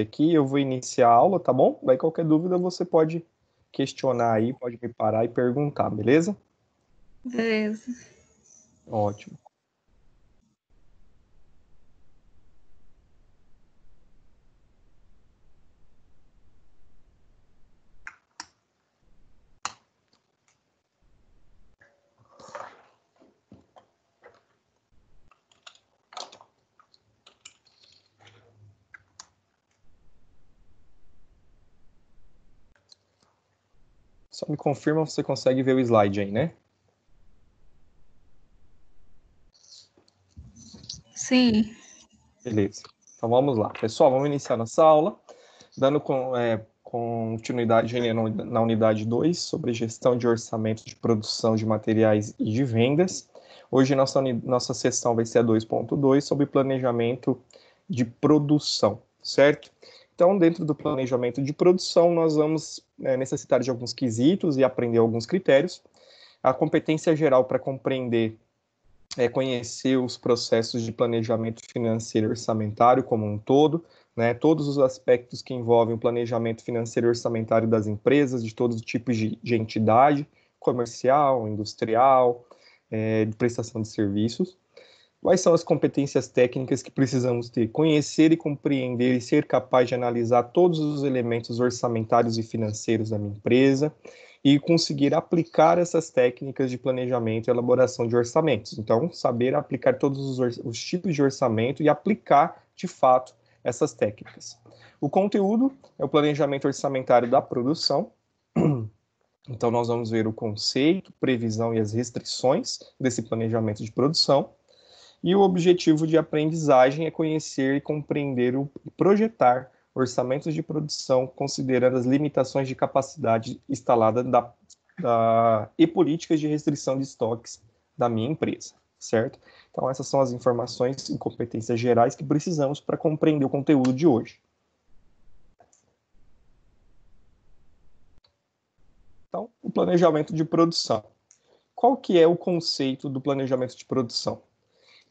aqui, eu vou iniciar a aula, tá bom? Daí qualquer dúvida você pode questionar aí, pode me parar e perguntar, beleza? Beleza. Ótimo. Só me confirma se você consegue ver o slide aí, né? Sim. Beleza. Então vamos lá. Pessoal, vamos iniciar nossa aula, dando com, é, continuidade na unidade 2 sobre gestão de orçamento, de produção de materiais e de vendas. Hoje nossa, nossa sessão vai ser a 2.2 sobre planejamento de produção, certo? Então, dentro do planejamento de produção, nós vamos é, necessitar de alguns quesitos e aprender alguns critérios. A competência geral para compreender, é, conhecer os processos de planejamento financeiro e orçamentário como um todo, né, todos os aspectos que envolvem o planejamento financeiro e orçamentário das empresas, de todo tipo de, de entidade, comercial, industrial, é, de prestação de serviços. Quais são as competências técnicas que precisamos ter? Conhecer e compreender e ser capaz de analisar todos os elementos orçamentários e financeiros da minha empresa e conseguir aplicar essas técnicas de planejamento e elaboração de orçamentos. Então, saber aplicar todos os, os tipos de orçamento e aplicar, de fato, essas técnicas. O conteúdo é o planejamento orçamentário da produção. Então, nós vamos ver o conceito, previsão e as restrições desse planejamento de produção. E o objetivo de aprendizagem é conhecer e compreender e projetar orçamentos de produção, considerando as limitações de capacidade instalada da, da, e políticas de restrição de estoques da minha empresa, certo? Então, essas são as informações e competências gerais que precisamos para compreender o conteúdo de hoje. Então, o planejamento de produção. Qual que é o conceito do planejamento de produção?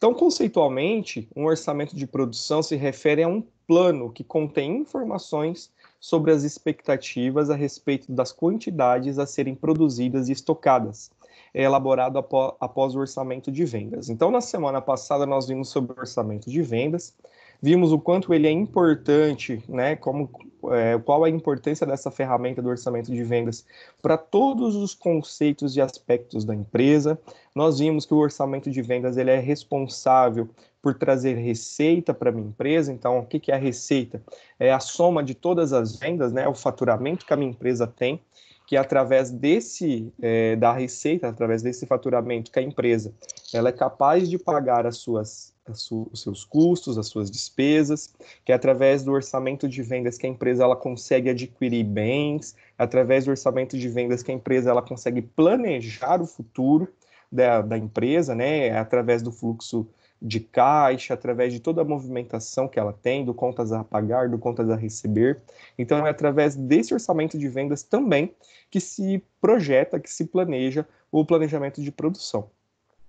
Então, conceitualmente, um orçamento de produção se refere a um plano que contém informações sobre as expectativas a respeito das quantidades a serem produzidas e estocadas, é elaborado após o orçamento de vendas. Então, na semana passada, nós vimos sobre o orçamento de vendas, Vimos o quanto ele é importante, né? Como é, qual a importância dessa ferramenta do orçamento de vendas para todos os conceitos e aspectos da empresa. Nós vimos que o orçamento de vendas ele é responsável por trazer receita para a minha empresa. Então, o que, que é a receita? É a soma de todas as vendas, né? O faturamento que a minha empresa tem que é através desse é, da receita, através desse faturamento que a empresa ela é capaz de pagar as suas os seus custos, as suas despesas, que é através do orçamento de vendas que a empresa ela consegue adquirir bens, através do orçamento de vendas que a empresa ela consegue planejar o futuro da, da empresa, né, é através do fluxo de caixa, através de toda a movimentação que ela tem, do contas a pagar, do contas a receber. Então, é através desse orçamento de vendas também que se projeta, que se planeja o planejamento de produção.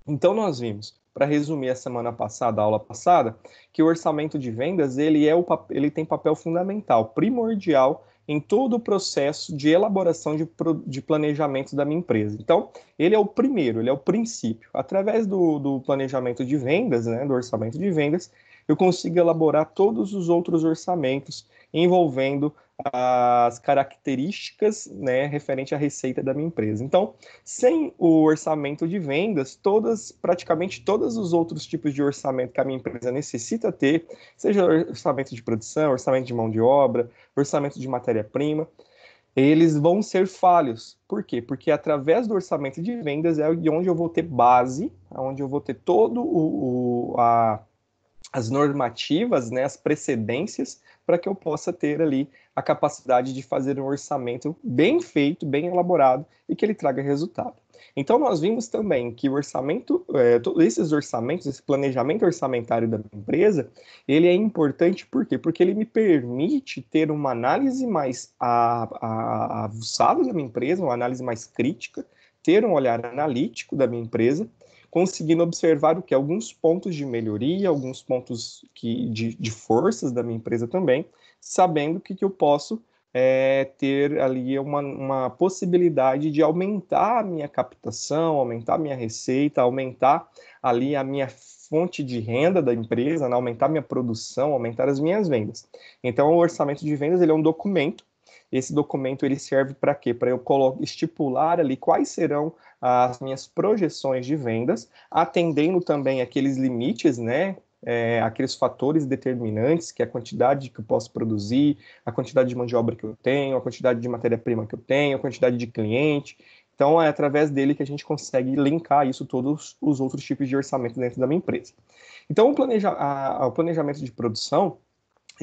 Então, nós vimos para resumir a semana passada, a aula passada, que o orçamento de vendas ele, é o, ele tem papel fundamental, primordial em todo o processo de elaboração de, de planejamento da minha empresa. Então, ele é o primeiro, ele é o princípio. Através do, do planejamento de vendas, né, do orçamento de vendas, eu consigo elaborar todos os outros orçamentos envolvendo as características né, referente à receita da minha empresa. Então, sem o orçamento de vendas, todas, praticamente todos os outros tipos de orçamento que a minha empresa necessita ter, seja orçamento de produção, orçamento de mão de obra, orçamento de matéria-prima, eles vão ser falhos. Por quê? Porque através do orçamento de vendas é onde eu vou ter base, onde eu vou ter todo o, o a, as normativas, né, as precedências para que eu possa ter ali a capacidade de fazer um orçamento bem feito, bem elaborado e que ele traga resultado. Então, nós vimos também que o orçamento, é, todos esses orçamentos, esse planejamento orçamentário da minha empresa, ele é importante por quê? Porque ele me permite ter uma análise mais avançada da minha empresa, uma análise mais crítica, ter um olhar analítico da minha empresa conseguindo observar o que? Alguns pontos de melhoria, alguns pontos que, de, de forças da minha empresa também, sabendo que, que eu posso é, ter ali uma, uma possibilidade de aumentar a minha captação, aumentar a minha receita, aumentar ali a minha fonte de renda da empresa, né? aumentar minha produção, aumentar as minhas vendas. Então, o orçamento de vendas ele é um documento esse documento ele serve para quê? Para eu estipular ali quais serão as minhas projeções de vendas, atendendo também aqueles limites, né? É, aqueles fatores determinantes, que é a quantidade que eu posso produzir, a quantidade de mão de obra que eu tenho, a quantidade de matéria-prima que eu tenho, a quantidade de cliente. Então, é através dele que a gente consegue linkar isso todos os outros tipos de orçamento dentro da minha empresa. Então, o, planeja a, o planejamento de produção,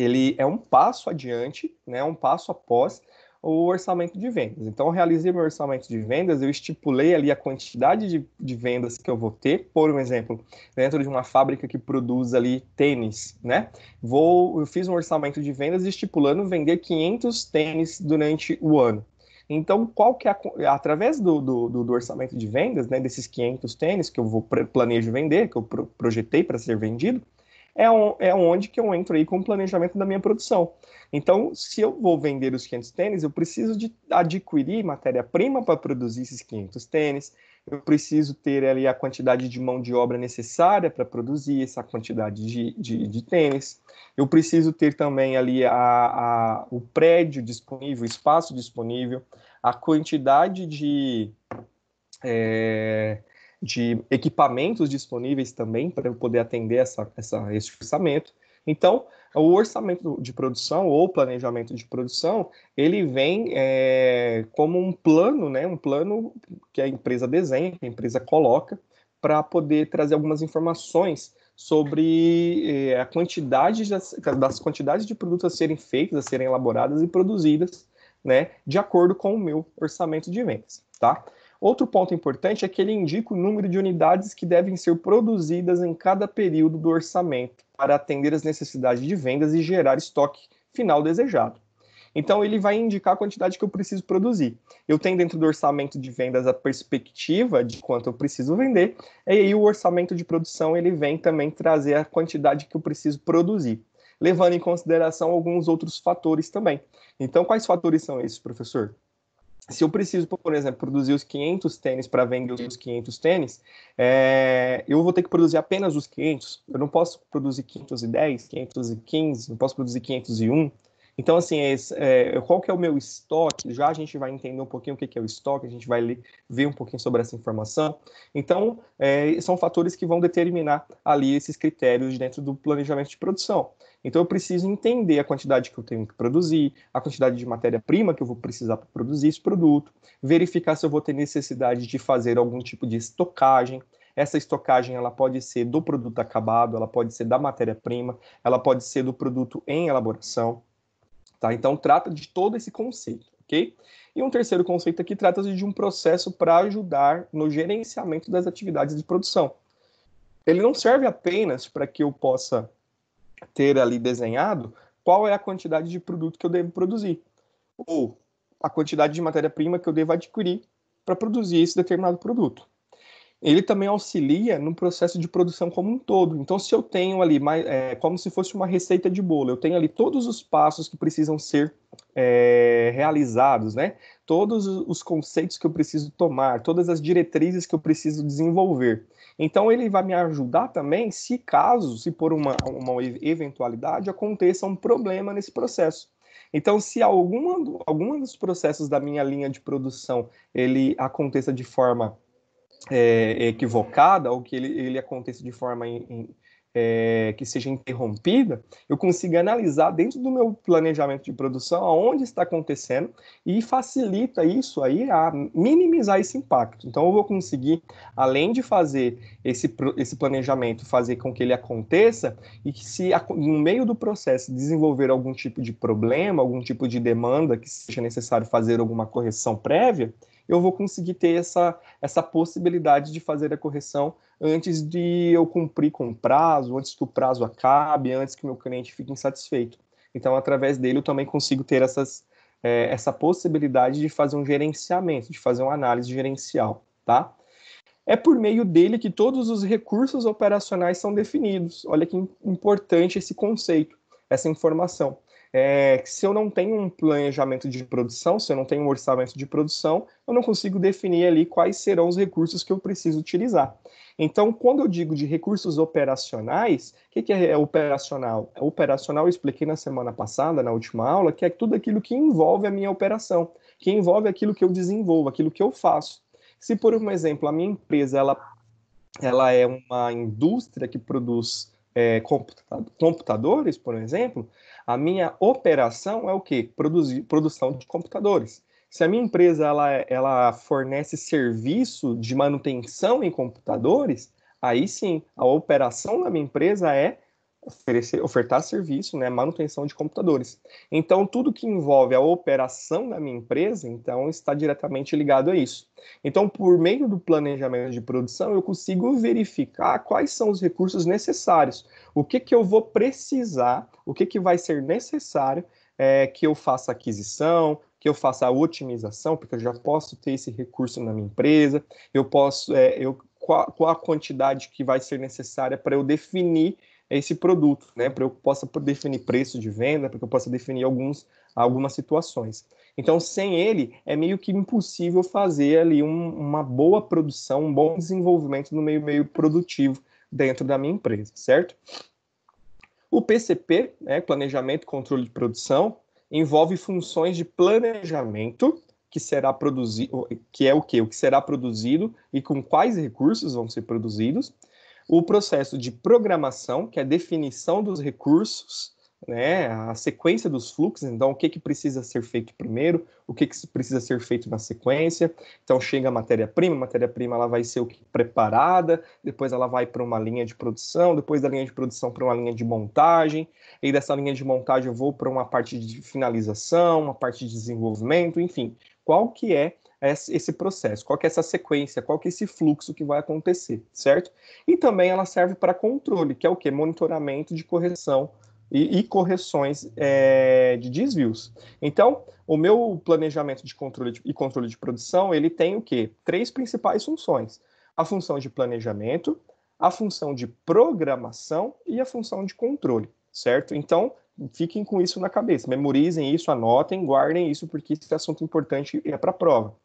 ele é um passo adiante, né, um passo após o orçamento de vendas. Então, eu realizei meu orçamento de vendas, eu estipulei ali a quantidade de, de vendas que eu vou ter. Por um exemplo, dentro de uma fábrica que produz ali tênis, né? Vou, eu fiz um orçamento de vendas estipulando vender 500 tênis durante o ano. Então, qual que é a, através do, do, do, orçamento de vendas, né, desses 500 tênis que eu vou planejo vender, que eu projetei para ser vendido, é, é onde que eu entro aí com o planejamento da minha produção. Então, se eu vou vender os 500 tênis, eu preciso de adquirir matéria-prima para produzir esses 500 tênis, eu preciso ter ali a quantidade de mão de obra necessária para produzir essa quantidade de, de, de, tênis, eu preciso ter também ali a, a, o prédio disponível, o espaço disponível, a quantidade de... É, de equipamentos disponíveis também para poder atender essa, essa, esse orçamento. Então, o orçamento de produção ou planejamento de produção, ele vem é, como um plano, né, um plano que a empresa desenha, que a empresa coloca, para poder trazer algumas informações sobre é, a quantidade das, das, quantidades de produtos a serem feitos, a serem elaboradas e produzidas, né, de acordo com o meu orçamento de vendas, tá? Outro ponto importante é que ele indica o número de unidades que devem ser produzidas em cada período do orçamento para atender as necessidades de vendas e gerar estoque final desejado. Então, ele vai indicar a quantidade que eu preciso produzir. Eu tenho dentro do orçamento de vendas a perspectiva de quanto eu preciso vender, e aí o orçamento de produção ele vem também trazer a quantidade que eu preciso produzir, levando em consideração alguns outros fatores também. Então, quais fatores são esses, professor? se eu preciso, por exemplo, produzir os 500 tênis para vender os 500 tênis, é, eu vou ter que produzir apenas os 500. Eu não posso produzir 510, 515, não posso produzir 501. Então, assim, é, é, qual que é o meu estoque? Já a gente vai entender um pouquinho o que, que é o estoque, a gente vai ler, ver um pouquinho sobre essa informação. Então, é, são fatores que vão determinar ali esses critérios dentro do planejamento de produção. Então eu preciso entender a quantidade que eu tenho que produzir, a quantidade de matéria-prima que eu vou precisar para produzir esse produto, verificar se eu vou ter necessidade de fazer algum tipo de estocagem. Essa estocagem ela pode ser do produto acabado, ela pode ser da matéria-prima, ela pode ser do produto em elaboração. Tá? Então trata de todo esse conceito, ok? E um terceiro conceito aqui trata-se de um processo para ajudar no gerenciamento das atividades de produção. Ele não serve apenas para que eu possa ter ali desenhado qual é a quantidade de produto que eu devo produzir, ou a quantidade de matéria-prima que eu devo adquirir para produzir esse determinado produto. Ele também auxilia no processo de produção como um todo. Então, se eu tenho ali, é, como se fosse uma receita de bolo, eu tenho ali todos os passos que precisam ser é, realizados, né? Todos os conceitos que eu preciso tomar, todas as diretrizes que eu preciso desenvolver. Então ele vai me ajudar também se caso, se por uma, uma eventualidade, aconteça um problema nesse processo. Então, se alguma, algum dos processos da minha linha de produção ele aconteça de forma é, equivocada ou que ele, ele aconteça de forma in, in, é, que seja interrompida, eu consiga analisar dentro do meu planejamento de produção aonde está acontecendo e facilita isso aí a minimizar esse impacto. Então eu vou conseguir, além de fazer esse, esse planejamento, fazer com que ele aconteça e que se no meio do processo desenvolver algum tipo de problema, algum tipo de demanda que seja necessário fazer alguma correção prévia, eu vou conseguir ter essa, essa possibilidade de fazer a correção antes de eu cumprir com o prazo, antes que o prazo acabe, antes que meu cliente fique insatisfeito. Então, através dele, eu também consigo ter essas, é, essa possibilidade de fazer um gerenciamento, de fazer uma análise gerencial, tá? É por meio dele que todos os recursos operacionais são definidos. Olha que importante esse conceito, essa informação é, se eu não tenho um planejamento de produção, se eu não tenho um orçamento de produção, eu não consigo definir ali quais serão os recursos que eu preciso utilizar. Então, quando eu digo de recursos operacionais, o que, é operacional? É operacional, eu expliquei na semana passada, na última aula, que é tudo aquilo que envolve a minha operação, que envolve aquilo que eu desenvolvo, aquilo que eu faço. Se, por um exemplo, a minha empresa ela, ela é uma indústria que produz é, computadores, por exemplo, a minha operação é o quê? Produzir, produção de computadores. Se a minha empresa ela, ela fornece serviço de manutenção em computadores, aí sim, a operação da minha empresa é oferecer, ofertar serviço, né, manutenção de computadores. Então, tudo que envolve a operação da minha empresa, então, está diretamente ligado a isso. Então, por meio do planejamento de produção, eu consigo verificar quais são os recursos necessários, o que, que eu vou precisar, o que, que vai ser necessário é, que eu faça aquisição, que eu faça a otimização, porque eu já posso ter esse recurso na minha empresa, eu posso, é, eu, qual, qual a quantidade que vai ser necessária para eu definir é esse produto, né? Para eu possa definir preço de venda, para que eu possa definir alguns, algumas situações. Então, sem ele, é meio que impossível fazer ali um, uma boa produção, um bom desenvolvimento no meio, meio produtivo dentro da minha empresa, certo? O PCP, né, Planejamento e Controle de Produção, envolve funções de planejamento, que será produzido, que é o que? O que será produzido e com quais recursos vão ser produzidos, o processo de programação, que é a definição dos recursos, né, a sequência dos fluxos, então o que, que precisa ser feito primeiro, o que, que precisa ser feito na sequência. Então chega a matéria-prima, a matéria-prima ela vai ser o que preparada, depois ela vai para uma linha de produção, depois da linha de produção para uma linha de montagem, e dessa linha de montagem eu vou para uma parte de finalização, uma parte de desenvolvimento, enfim, qual que é esse processo, qual que é essa sequência, qual que é esse fluxo que vai acontecer, certo? E também ela serve para controle, que é o que? Monitoramento de correção e, e correções é, de desvios. Então, o meu planejamento de controle de, e controle de produção, ele tem o que Três principais funções. A função de planejamento, a função de programação e a função de controle, certo? Então, fiquem com isso na cabeça, memorizem isso, anotem, guardem isso, porque esse assunto é importante e é para a prova.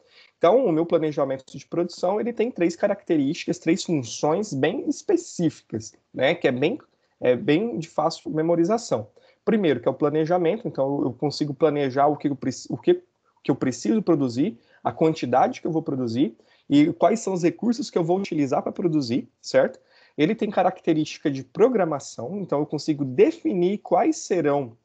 Então, o meu planejamento de produção ele tem três características, três funções bem específicas, né? Que é bem, é bem de fácil memorização. Primeiro, que é o planejamento. Então, eu consigo planejar o que eu, o que, o que eu preciso produzir, a quantidade que eu vou produzir e quais são os recursos que eu vou utilizar para produzir, certo? Ele tem característica de programação, então eu consigo definir quais serão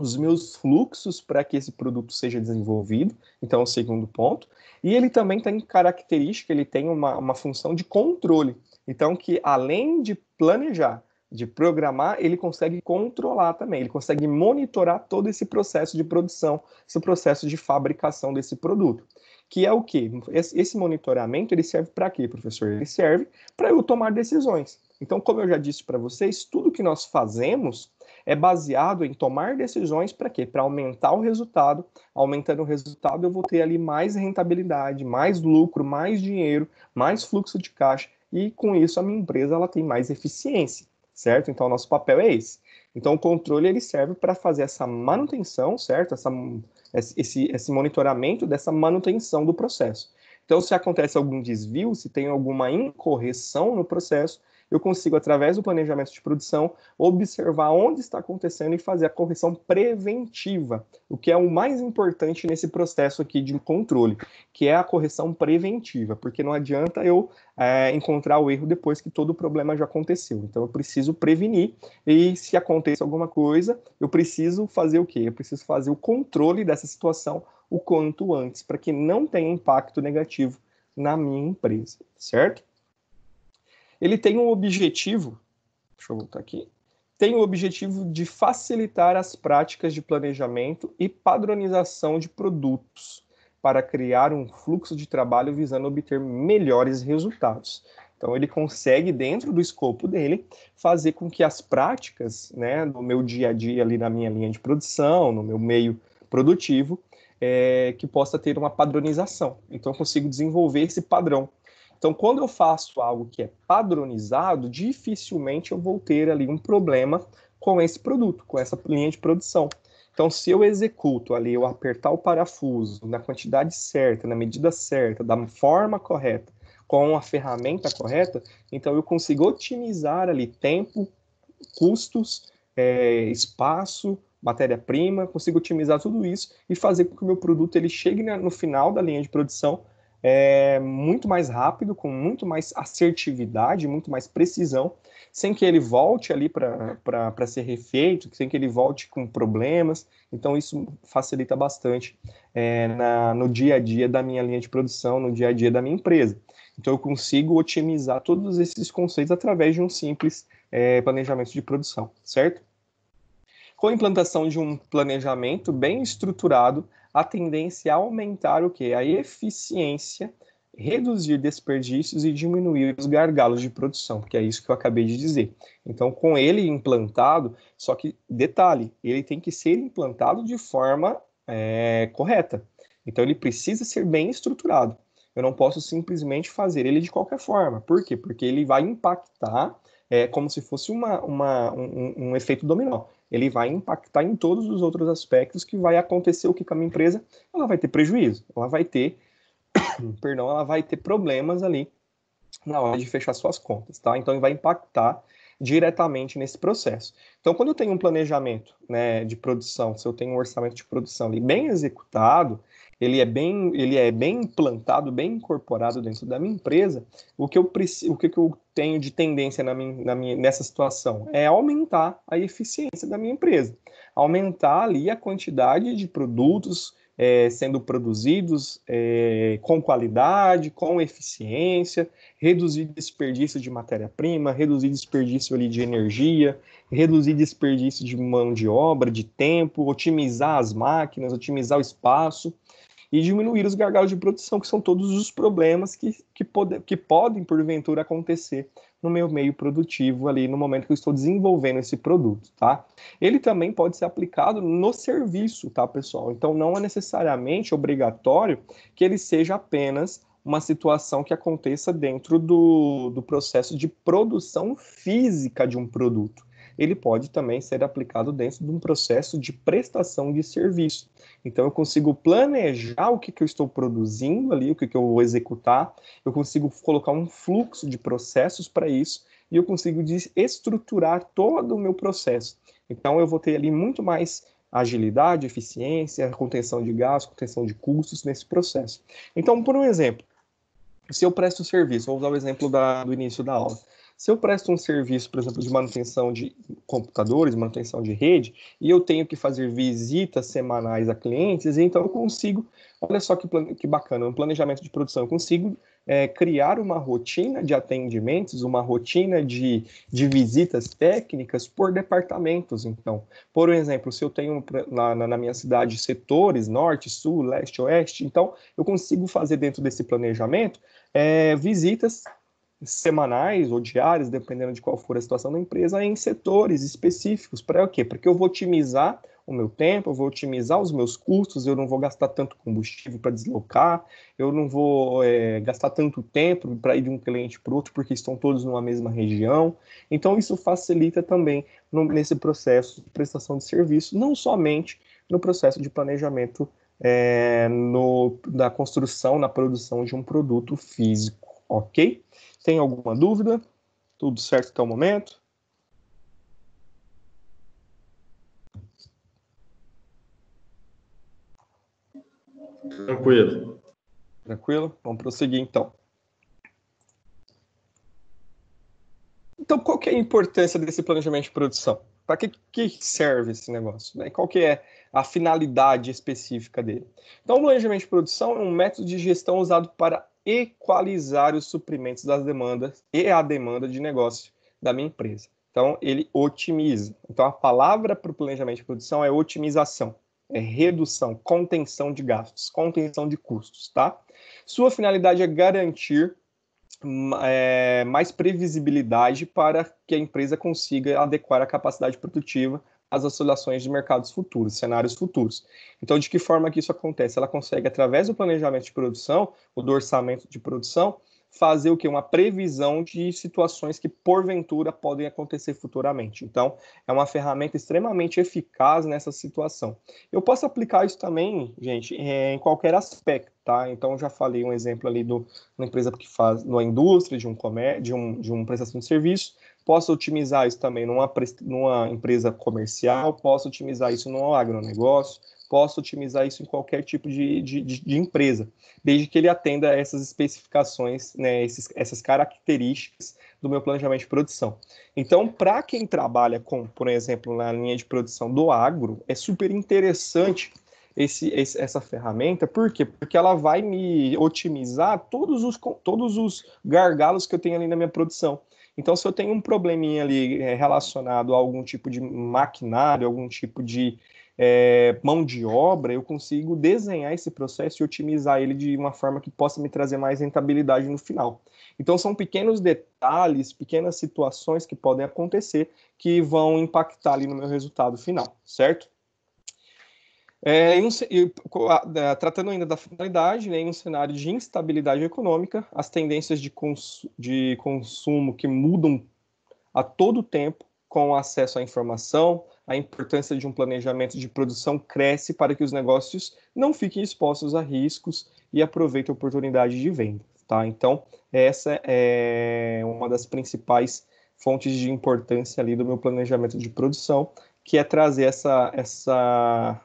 os meus fluxos para que esse produto seja desenvolvido, então é o segundo ponto. E ele também tem característica, ele tem uma, uma função de controle. Então, que além de planejar, de programar, ele consegue controlar também, ele consegue monitorar todo esse processo de produção, esse processo de fabricação desse produto. Que é o quê? Esse monitoramento, ele serve para quê, professor? Ele serve para eu tomar decisões. Então, como eu já disse para vocês, tudo que nós fazemos é baseado em tomar decisões para quê? Para aumentar o resultado. Aumentando o resultado, eu vou ter ali mais rentabilidade, mais lucro, mais dinheiro, mais fluxo de caixa e com isso a minha empresa ela tem mais eficiência, certo? Então nosso papel é esse. Então o controle ele serve para fazer essa manutenção, certo? Essa, esse, esse monitoramento dessa manutenção do processo. Então, se acontece algum desvio, se tem alguma incorreção no processo, eu consigo, através do planejamento de produção, observar onde está acontecendo e fazer a correção preventiva, o que é o mais importante nesse processo aqui de controle, que é a correção preventiva, porque não adianta eu é, encontrar o erro depois que todo o problema já aconteceu. Então, eu preciso prevenir e, se acontece alguma coisa, eu preciso fazer o quê? Eu preciso fazer o controle dessa situação o quanto antes, para que não tenha impacto negativo na minha empresa, certo? Ele tem um objetivo, deixa eu voltar aqui, tem o objetivo de facilitar as práticas de planejamento e padronização de produtos para criar um fluxo de trabalho visando obter melhores resultados. Então ele consegue dentro do escopo dele fazer com que as práticas, né, no meu dia a dia ali na minha linha de produção, no meu meio produtivo, é, que possa ter uma padronização. Então eu consigo desenvolver esse padrão então, quando eu faço algo que é padronizado, dificilmente eu vou ter ali um problema com esse produto, com essa linha de produção. Então, se eu executo ali, eu apertar o parafuso na quantidade certa, na medida certa, da forma correta, com a ferramenta correta, então eu consigo otimizar ali tempo, custos, é, espaço, matéria-prima, consigo otimizar tudo isso e fazer com que o meu produto ele chegue no final da linha de produção é, muito mais rápido, com muito mais assertividade, muito mais precisão, sem que ele volte ali para ser refeito, sem que ele volte com problemas. Então, isso facilita bastante é, na, no dia a dia da minha linha de produção, no dia a dia da minha empresa. Então, eu consigo otimizar todos esses conceitos através de um simples é, planejamento de produção, certo? Com a implantação de um planejamento bem estruturado, a tendência é aumentar o que? A eficiência, reduzir desperdícios e diminuir os gargalos de produção, que é isso que eu acabei de dizer. Então, com ele implantado, só que detalhe, ele tem que ser implantado de forma é, correta. Então, ele precisa ser bem estruturado. Eu não posso simplesmente fazer ele de qualquer forma. Por quê? Porque ele vai impactar é, como se fosse uma, uma um, um efeito dominó ele vai impactar em todos os outros aspectos que vai acontecer o que com a minha empresa, ela vai ter prejuízo, ela vai ter, perdão, ela vai ter problemas ali na hora de fechar suas contas, tá? Então ele vai impactar diretamente nesse processo. Então, quando eu tenho um planejamento né, de produção, se eu tenho um orçamento de produção ali bem executado, ele é bem, ele é bem implantado, bem incorporado dentro da minha empresa, o que eu, preciso, o que eu tenho de tendência na minha, na minha, nessa situação é aumentar a eficiência da minha empresa, aumentar ali a quantidade de produtos é, sendo produzidos é, com qualidade, com eficiência, reduzir desperdício de matéria-prima, reduzir desperdício ali de energia, reduzir desperdício de mão de obra, de tempo, otimizar as máquinas, otimizar o espaço e diminuir os gargalos de produção, que são todos os problemas que, que, pode, que podem, porventura, acontecer no meu meio produtivo ali, no momento que eu estou desenvolvendo esse produto, tá? Ele também pode ser aplicado no serviço, tá, pessoal? Então, não é necessariamente obrigatório que ele seja apenas uma situação que aconteça dentro do, do processo de produção física de um produto ele pode também ser aplicado dentro de um processo de prestação de serviço. Então, eu consigo planejar o que, que eu estou produzindo ali, o que, que eu vou executar, eu consigo colocar um fluxo de processos para isso e eu consigo estruturar todo o meu processo. Então, eu vou ter ali muito mais agilidade, eficiência, contenção de gastos, contenção de custos nesse processo. Então, por um exemplo, se eu presto serviço, vou usar o exemplo da, do início da aula. Se eu presto um serviço, por exemplo, de manutenção de computadores, manutenção de rede, e eu tenho que fazer visitas semanais a clientes, então eu consigo, olha só que, que bacana, um planejamento de produção, eu consigo é, criar uma rotina de atendimentos, uma rotina de, de visitas técnicas por departamentos. Então, por exemplo, se eu tenho na, na minha cidade setores, norte, sul, leste, oeste, então eu consigo fazer dentro desse planejamento é, visitas semanais ou diários, dependendo de qual for a situação da empresa, em setores específicos. Para o quê? Porque eu vou otimizar o meu tempo, eu vou otimizar os meus custos, eu não vou gastar tanto combustível para deslocar, eu não vou é, gastar tanto tempo para ir de um cliente para outro, porque estão todos numa mesma região. Então, isso facilita também no, nesse processo de prestação de serviço, não somente no processo de planejamento é, no, da construção, na produção de um produto físico, ok? Tem alguma dúvida? Tudo certo até o momento? Tranquilo. Tranquilo? Vamos prosseguir então. Então, qual que é a importância desse planejamento de produção? Para que, que, serve esse negócio? Né? Qual que é a finalidade específica dele? Então, o planejamento de produção é um método de gestão usado para equalizar os suprimentos das demandas e a demanda de negócio da minha empresa. Então, ele otimiza. Então, a palavra para o planejamento de produção é otimização, é redução, contenção de gastos, contenção de custos, tá? Sua finalidade é garantir é, mais previsibilidade para que a empresa consiga adequar a capacidade produtiva as oscilações de mercados futuros, cenários futuros. Então, de que forma que isso acontece? Ela consegue, através do planejamento de produção, ou do orçamento de produção, fazer o que? Uma previsão de situações que, porventura, podem acontecer futuramente. Então, é uma ferramenta extremamente eficaz nessa situação. Eu posso aplicar isso também, gente, é, em qualquer aspecto, tá? Então, já falei um exemplo ali do, uma empresa que faz, da indústria, de um comércio, de um, de um prestação de serviço, Posso otimizar isso também numa, numa empresa comercial, posso otimizar isso no agronegócio, posso otimizar isso em qualquer tipo de, de, de empresa, desde que ele atenda essas especificações, né, esses, essas características do meu planejamento de produção. Então, para quem trabalha com, por exemplo, na linha de produção do agro, é super interessante esse, esse, essa ferramenta, por quê? Porque ela vai me otimizar todos os, todos os gargalos que eu tenho ali na minha produção. Então, se eu tenho um probleminha ali eh, relacionado a algum tipo de maquinário, algum tipo de é, mão de obra, eu consigo desenhar esse processo e otimizar ele de uma forma que possa me trazer mais rentabilidade no final. Então, são pequenos detalhes, pequenas situações que podem acontecer que vão impactar ali no meu resultado final, certo? É, em um, tratando ainda da finalidade, né, em um cenário de instabilidade econômica, as tendências de, cons, de consumo que mudam a todo tempo com o acesso à informação, a importância de um planejamento de produção cresce para que os negócios não fiquem expostos a riscos e aproveitem a oportunidade de venda. Tá? Então, essa é uma das principais fontes de importância ali do meu planejamento de produção, que é trazer essa, essa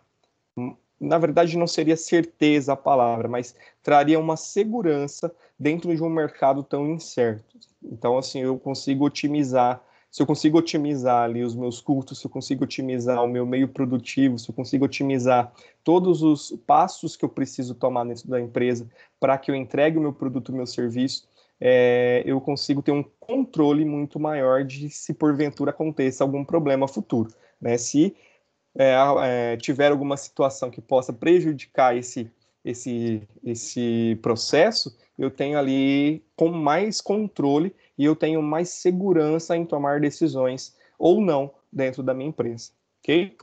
na verdade não seria certeza a palavra, mas traria uma segurança dentro de um mercado tão incerto. Então, assim, eu consigo otimizar, se eu consigo otimizar ali os meus custos, se eu consigo otimizar o meu meio produtivo, se eu consigo otimizar todos os passos que eu preciso tomar dentro da empresa para que eu entregue o meu produto, o meu serviço, é, eu consigo ter um controle muito maior de se porventura aconteça algum problema futuro. Né? Se é, é, tiver alguma situação que possa prejudicar esse, esse, esse processo, eu tenho ali com mais controle e eu tenho mais segurança em tomar decisões ou não dentro da minha empresa, ok?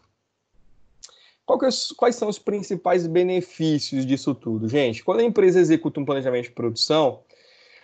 É quais são os principais benefícios disso tudo, gente? Quando a empresa executa um planejamento de produção,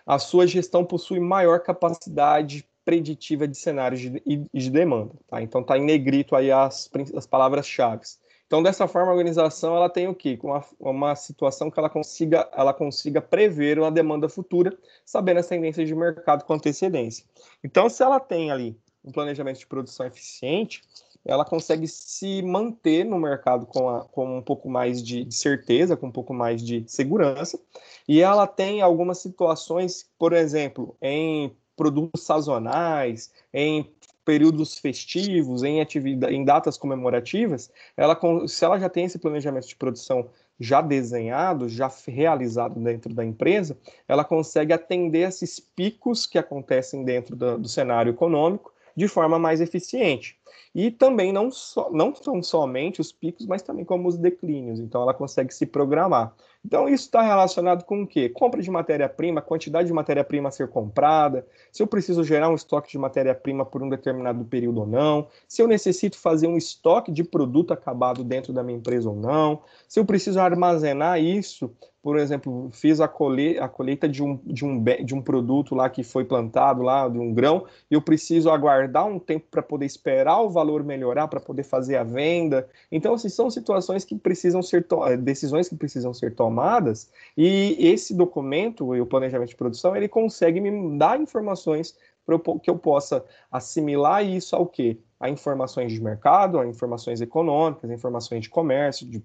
a sua gestão possui maior capacidade preditiva de cenários de, de demanda. Tá? Então está em negrito aí as, as palavras-chave. Então, dessa forma, a organização ela tem o quê? Uma, uma situação que ela consiga, ela consiga prever uma demanda futura, sabendo as tendências de mercado com antecedência. Então, se ela tem ali um planejamento de produção eficiente, ela consegue se manter no mercado com, a, com um pouco mais de, de, certeza, com um pouco mais de segurança, e ela tem algumas situações, por exemplo, em produtos sazonais, em períodos festivos, em, atividade, em datas comemorativas, ela, se ela já tem esse planejamento de produção já desenhado, já realizado dentro da empresa, ela consegue atender esses picos que acontecem dentro do, do cenário econômico de forma mais eficiente. E também não, so, não tão somente os picos, mas também como os declínios. Então ela consegue se programar. Então, isso está relacionado com o quê? Compra de matéria-prima, quantidade de matéria-prima a ser comprada, se eu preciso gerar um estoque de matéria-prima por um determinado período ou não, se eu necessito fazer um estoque de produto acabado dentro da minha empresa ou não, se eu preciso armazenar isso, por exemplo, fiz a, colhe a colheita de um, de, um, de um produto lá que foi plantado, lá de um grão, e eu preciso aguardar um tempo para poder esperar o valor melhorar, para poder fazer a venda. Então, assim, são situações que precisam ser, eh, decisões que precisam ser tomadas tomadas, e esse documento e o planejamento de produção, ele consegue me dar informações para que eu possa assimilar isso ao que A informações de mercado, a informações econômicas, a informações de comércio, de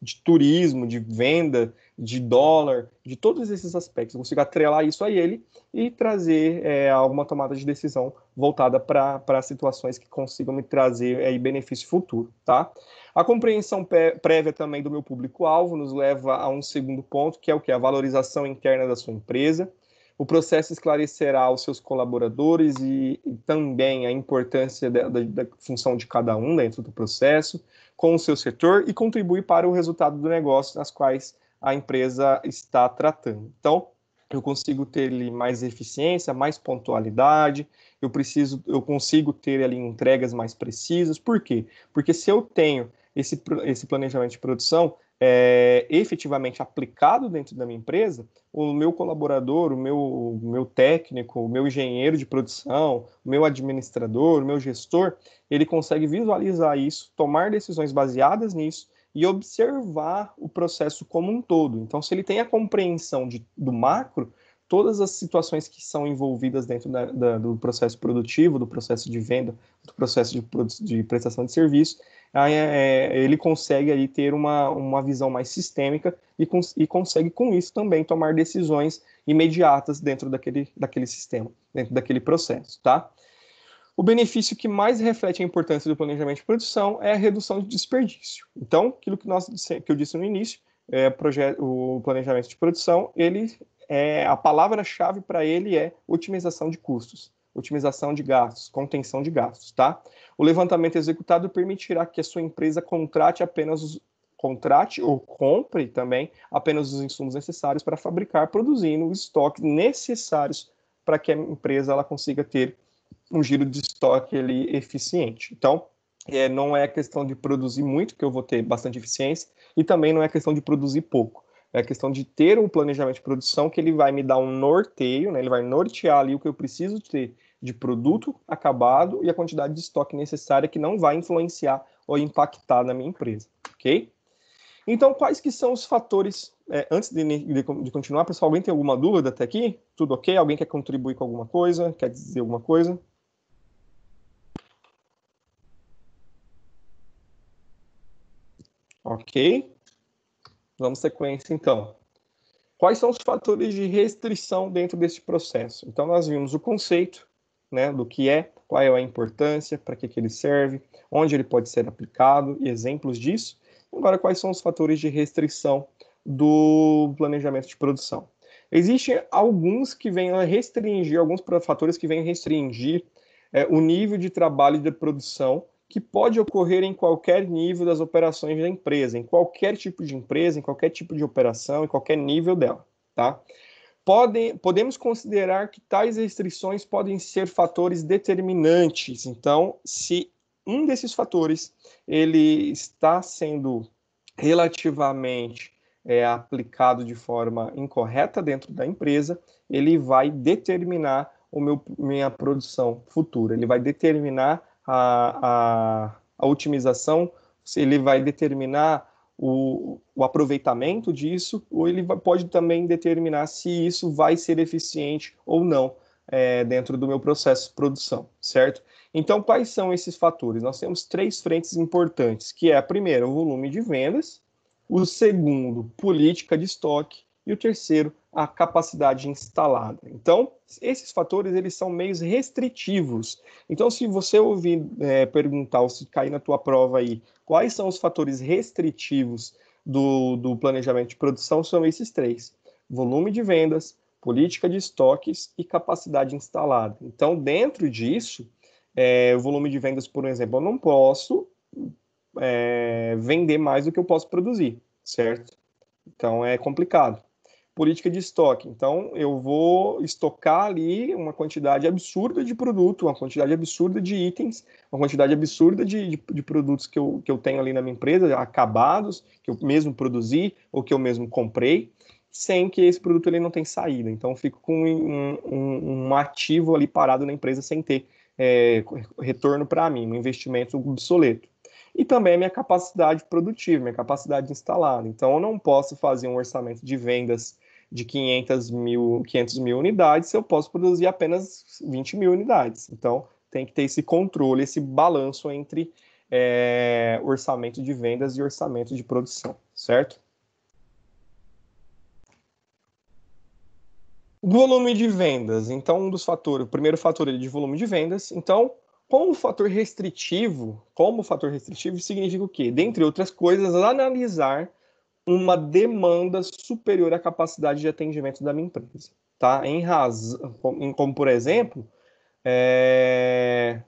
de turismo, de venda, de dólar, de todos esses aspectos. Eu consigo atrelar isso a ele e trazer é, alguma tomada de decisão voltada para situações que consigam me trazer é, benefício futuro. Tá? A compreensão prévia também do meu público-alvo nos leva a um segundo ponto, que é o que? A valorização interna da sua empresa. O processo esclarecerá aos seus colaboradores e, e também a importância da, da, da função de cada um dentro do processo com o seu setor e contribui para o resultado do negócio nas quais a empresa está tratando. Então, eu consigo ter ali mais eficiência, mais pontualidade, eu preciso, eu consigo ter ali entregas mais precisas. Por quê? Porque se eu tenho esse, esse planejamento de produção, é, efetivamente aplicado dentro da minha empresa, o meu colaborador, o meu, o meu técnico, o meu engenheiro de produção, o meu administrador, o meu gestor, ele consegue visualizar isso, tomar decisões baseadas nisso e observar o processo como um todo. Então, se ele tem a compreensão de, do macro, todas as situações que são envolvidas dentro da, da, do processo produtivo, do processo de venda, do processo de, de prestação de serviço, aí, é, é, ele consegue ali ter uma, uma visão mais sistêmica e, cons e consegue com isso também tomar decisões imediatas dentro daquele, daquele sistema, dentro daquele processo, tá? O benefício que mais reflete a importância do planejamento de produção é a redução de desperdício. Então, aquilo que, nós, que eu disse no início, é, o planejamento de produção, ele é, a palavra-chave para ele é otimização de custos, otimização de gastos, contenção de gastos, tá? O levantamento executado permitirá que a sua empresa contrate apenas os, contrate ou compre também apenas os insumos necessários para fabricar, produzindo os estoques necessários para que a empresa ela consiga ter um giro de estoque ali eficiente. Então, é, não é questão de produzir muito, que eu vou ter bastante eficiência, e também não é questão de produzir pouco. É a questão de ter um planejamento de produção que ele vai me dar um norteio, né? ele vai nortear ali o que eu preciso ter de produto acabado e a quantidade de estoque necessária que não vai influenciar ou impactar na minha empresa, ok? Então, quais que são os fatores? É, antes de, de, de, continuar, pessoal, alguém tem alguma dúvida até aqui? Tudo ok? Alguém quer contribuir com alguma coisa? Quer dizer alguma coisa? Ok. Vamos sequência, então. Quais são os fatores de restrição dentro desse processo? Então, nós vimos o conceito né, do que é, qual é a importância, para que, que ele serve, onde ele pode ser aplicado e exemplos disso. Agora, quais são os fatores de restrição do planejamento de produção? Existem alguns que vêm restringir, alguns fatores que vêm restringir é, o nível de trabalho de produção que pode ocorrer em qualquer nível das operações da empresa, em qualquer tipo de empresa, em qualquer tipo de operação, em qualquer nível dela, tá? Podem, podemos considerar que tais restrições podem ser fatores determinantes. Então, se um desses fatores ele está sendo relativamente é, aplicado de forma incorreta dentro da empresa, ele vai determinar o meu, minha produção futura, ele vai determinar a, a, a otimização, ele vai determinar o, o, aproveitamento disso, ou ele pode também determinar se isso vai ser eficiente ou não é, dentro do meu processo de produção, certo? Então, quais são esses fatores? Nós temos três frentes importantes, que é a primeira, o volume de vendas, o segundo, política de estoque, e o terceiro, a capacidade instalada. Então, esses fatores eles são meios restritivos. Então, se você ouvir é, perguntar ou se cair na tua prova aí, quais são os fatores restritivos do, do planejamento de produção, são esses três: volume de vendas, política de estoques e capacidade instalada. Então, dentro disso, é, volume de vendas, por exemplo, eu não posso é, vender mais do que eu posso produzir, certo? Então é complicado política de estoque. Então, eu vou estocar ali uma quantidade absurda de produto, uma quantidade absurda de itens, uma quantidade absurda de, de, de, produtos que eu, que eu tenho ali na minha empresa, acabados, que eu mesmo produzi ou que eu mesmo comprei, sem que esse produto ele não tenha saída. Então, eu fico com um, um, um ativo ali parado na empresa sem ter é, retorno para mim, um investimento obsoleto e também a minha capacidade produtiva, minha capacidade instalada. Então, eu não posso fazer um orçamento de vendas de 500 mil, 500 mil unidades, eu posso produzir apenas 20 mil unidades. Então, tem que ter esse controle, esse balanço entre é, orçamento de vendas e orçamento de produção, certo? Volume de vendas. Então, um dos fatores, o primeiro fator é de volume de vendas. Então, como fator restritivo, como fator restritivo significa o quê? Dentre outras coisas, analisar uma demanda superior à capacidade de atendimento da minha empresa, tá? Em razão, como por exemplo, é...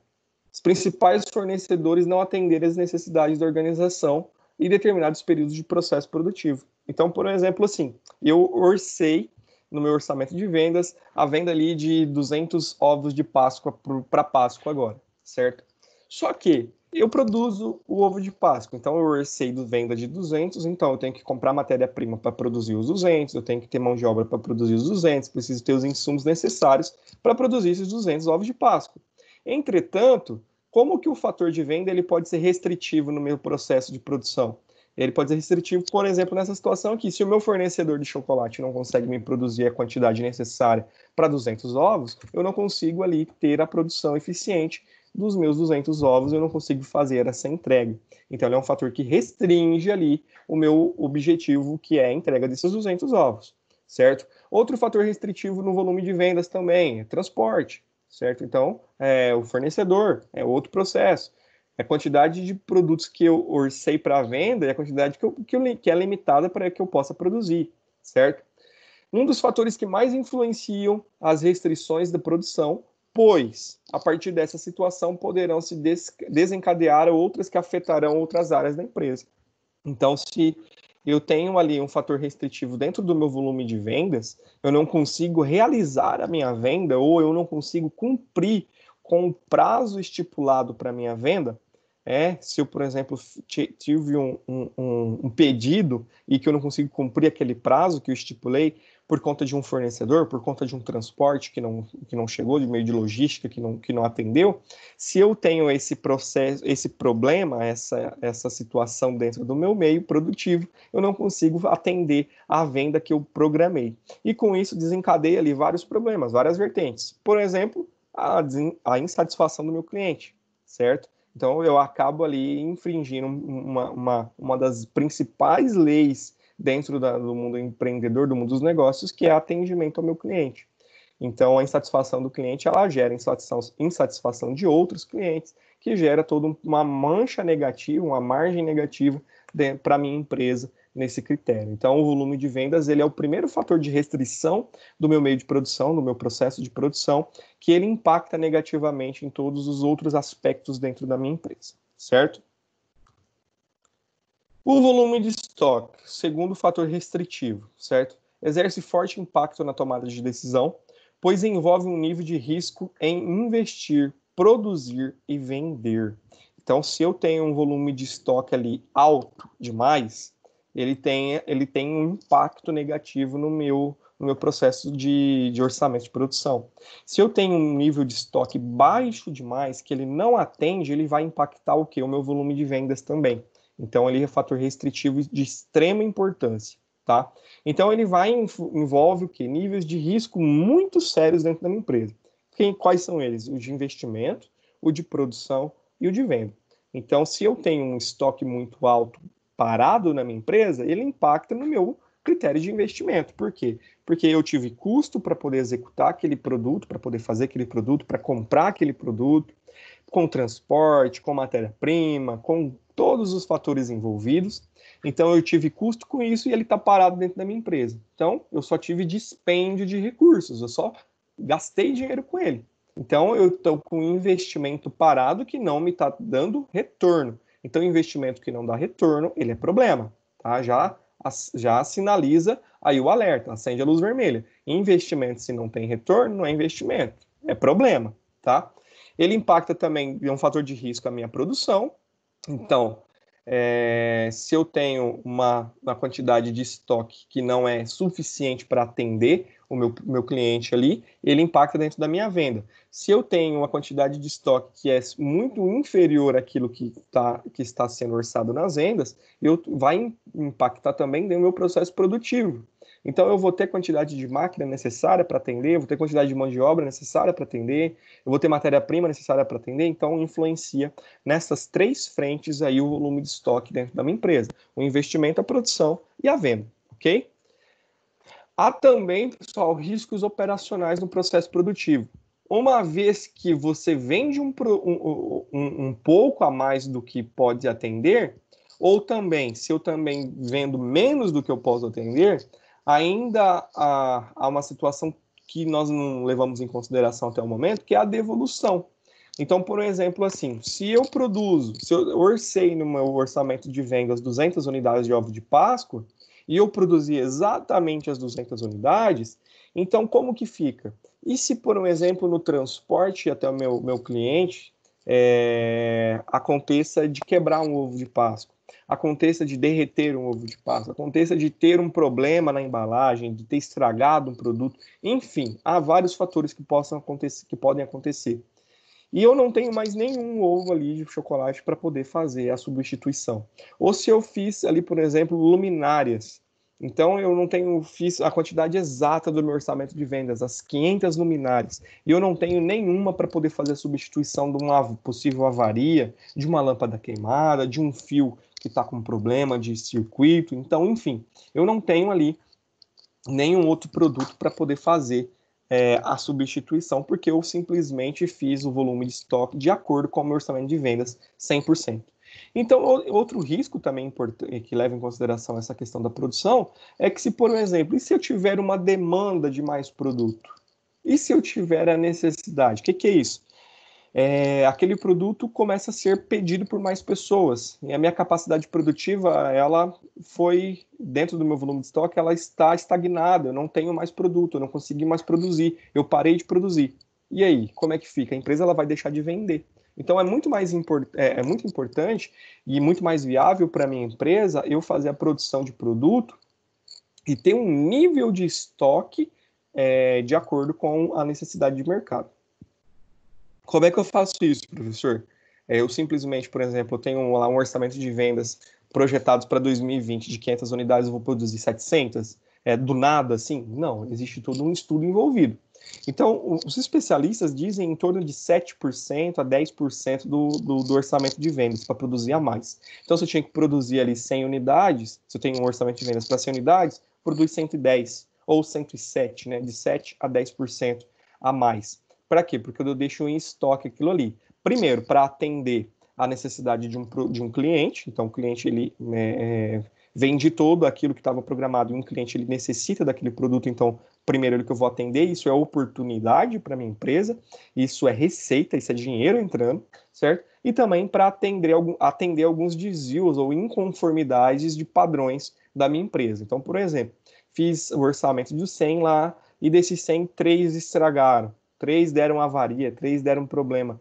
os principais fornecedores não atenderem as necessidades da organização e determinados períodos de processo produtivo. Então, por exemplo, assim, eu orcei no meu orçamento de vendas a venda ali de 200 ovos de Páscoa para Páscoa agora, certo? Só que eu produzo o ovo de Páscoa, então eu receio venda de 200, então eu tenho que comprar matéria-prima para produzir os 200, eu tenho que ter mão de obra para produzir os 200, preciso ter os insumos necessários para produzir esses 200 ovos de Páscoa. Entretanto, como que o fator de venda ele pode ser restritivo no meu processo de produção? Ele pode ser restritivo, por exemplo, nessa situação aqui, se o meu fornecedor de chocolate não consegue me produzir a quantidade necessária para 200 ovos, eu não consigo ali ter a produção eficiente dos meus 200 ovos eu não consigo fazer essa entrega. Então, ele é um fator que restringe ali o meu objetivo, que é a entrega desses 200 ovos, certo? Outro fator restritivo no volume de vendas também é transporte, certo? Então, é o fornecedor é outro processo. É a quantidade de produtos que eu orcei para venda é a quantidade que, eu, que, eu, que é limitada para que eu possa produzir, certo? Um dos fatores que mais influenciam as restrições da produção pois a partir dessa situação poderão se desencadear outras que afetarão outras áreas da empresa. Então, se eu tenho ali um fator restritivo dentro do meu volume de vendas, eu não consigo realizar a minha venda ou eu não consigo cumprir com o prazo estipulado para a minha venda, é, se eu, por exemplo, tive um, um, um pedido e que eu não consigo cumprir aquele prazo que eu estipulei, por conta de um fornecedor, por conta de um transporte que não, que não chegou, de meio de logística que não, que não atendeu, se eu tenho esse processo, esse problema, essa, essa situação dentro do meu meio produtivo, eu não consigo atender a venda que eu programei. E com isso desencadeia ali vários problemas, várias vertentes. Por exemplo, a, a insatisfação do meu cliente, certo? Então eu acabo ali infringindo uma, uma, uma das principais leis dentro da, do mundo empreendedor, do mundo dos negócios, que é atendimento ao meu cliente. Então, a insatisfação do cliente, ela gera insatisfação, insatisfação de outros clientes, que gera toda uma mancha negativa, uma margem negativa para a minha empresa nesse critério. Então, o volume de vendas ele é o primeiro fator de restrição do meu meio de produção, do meu processo de produção, que ele impacta negativamente em todos os outros aspectos dentro da minha empresa, certo? O volume de estoque, segundo fator restritivo, certo? Exerce forte impacto na tomada de decisão, pois envolve um nível de risco em investir, produzir e vender. Então, se eu tenho um volume de estoque ali alto demais, ele tem, ele tem um impacto negativo no meu, no meu processo de, de orçamento de produção. Se eu tenho um nível de estoque baixo demais, que ele não atende, ele vai impactar o que? O meu volume de vendas também. Então, ele é um fator restritivo de extrema importância, tá? Então, ele vai envolve o que? Níveis de risco muito sérios dentro da empresa. Quem, quais são eles? O de investimento, o de produção e o de venda. Então, se eu tenho um estoque muito alto parado na minha empresa, ele impacta no meu critério de investimento. Por quê? Porque eu tive custo para poder executar aquele produto, para poder fazer aquele produto, para comprar aquele produto, com transporte, com matéria-prima, com todos os fatores envolvidos. Então eu tive custo com isso e ele está parado dentro da minha empresa. Então eu só tive dispêndio de recursos, eu só gastei dinheiro com ele. Então eu estou com um investimento parado que não me está dando retorno. Então investimento que não dá retorno, ele é problema, tá? Já já sinaliza aí o alerta, acende a luz vermelha. Investimento se não tem retorno, não é investimento, é problema, tá? Ele impacta também, é um fator de risco a minha produção, então, é, se eu tenho uma, uma quantidade de estoque que não é suficiente para atender o meu, meu cliente ali, ele impacta dentro da minha venda. Se eu tenho uma quantidade de estoque que é muito inferior àquilo que, tá, que está sendo orçado nas vendas, eu, vai impactar também no meu processo produtivo. Então eu vou ter quantidade de máquina necessária para atender, vou ter quantidade de mão de obra necessária para atender, eu vou ter matéria-prima necessária para atender, então influencia nessas três frentes aí o volume de estoque dentro da minha empresa, o investimento, a produção e a venda, ok? Há também, pessoal, riscos operacionais no processo produtivo. Uma vez que você vende um, um, um, um pouco a mais do que pode atender, ou também, se eu também vendo menos do que eu posso atender, ainda há, há uma situação que nós não levamos em consideração até o momento, que é a devolução. Então, por um exemplo assim, se eu produzo, se eu orcei no meu orçamento de vendas 200 unidades de ovo de Páscoa, e eu produzi exatamente as 200 unidades, então como que fica? E se, por um exemplo, no transporte até o meu, meu cliente, é, aconteça de quebrar um ovo de Páscoa, aconteça de derreter um ovo de Páscoa, aconteça de ter um problema na embalagem, de ter estragado um produto, enfim, há vários fatores que possam acontecer, que podem acontecer. E eu não tenho mais nenhum ovo ali de chocolate para poder fazer a substituição. Ou se eu fiz ali, por exemplo, luminárias, então, eu não tenho fiz a quantidade exata do meu orçamento de vendas, as 500 luminárias, e eu não tenho nenhuma para poder fazer a substituição de uma possível avaria, de uma lâmpada queimada, de um fio que está com problema de circuito. Então, enfim, eu não tenho ali nenhum outro produto para poder fazer é, a substituição, porque eu simplesmente fiz o volume de estoque de acordo com o meu orçamento de vendas 100%. Então, outro risco também eh, que leva em consideração essa questão da produção é que, se por um exemplo, e se eu tiver uma demanda de mais produto? E se eu tiver a necessidade? O que, que, é isso? É, aquele produto começa a ser pedido por mais pessoas e a minha capacidade produtiva ela foi dentro do meu volume de estoque ela está estagnada eu não tenho mais produto eu não consegui mais produzir eu parei de produzir e aí como é que fica a empresa ela vai deixar de vender então é muito mais import é, é muito importante e muito mais viável para minha empresa eu fazer a produção de produto e ter um nível de estoque é, de acordo com a necessidade de mercado. Como é que eu faço isso, professor? É, eu simplesmente, por exemplo, tenho lá um orçamento de vendas projetados para 2020 de 500 unidades, eu vou produzir 700? É, do nada, assim? Não, existe todo um estudo envolvido. Então, os especialistas dizem em torno de 7% a 10% do, do, do orçamento de vendas para produzir a mais. Então, se eu tinha que produzir ali 100 unidades, se eu tenho um orçamento de vendas para 100 unidades, produz 110 ou 107, né? De 7 a 10% a mais. Para quê? Porque eu deixo em estoque aquilo ali. Primeiro, para atender a necessidade de um, de um cliente. Então, o cliente ele né, é, vende todo aquilo que estava programado e um cliente ele necessita daquele produto, então primeiro que eu vou atender, isso é oportunidade para minha empresa, isso é receita, isso é dinheiro entrando, certo? E também para atender, algum, atender alguns desvios ou inconformidades de padrões da minha empresa. Então, por exemplo, fiz o orçamento de 100 lá e desses 100, três estragaram, três deram avaria, três deram problema.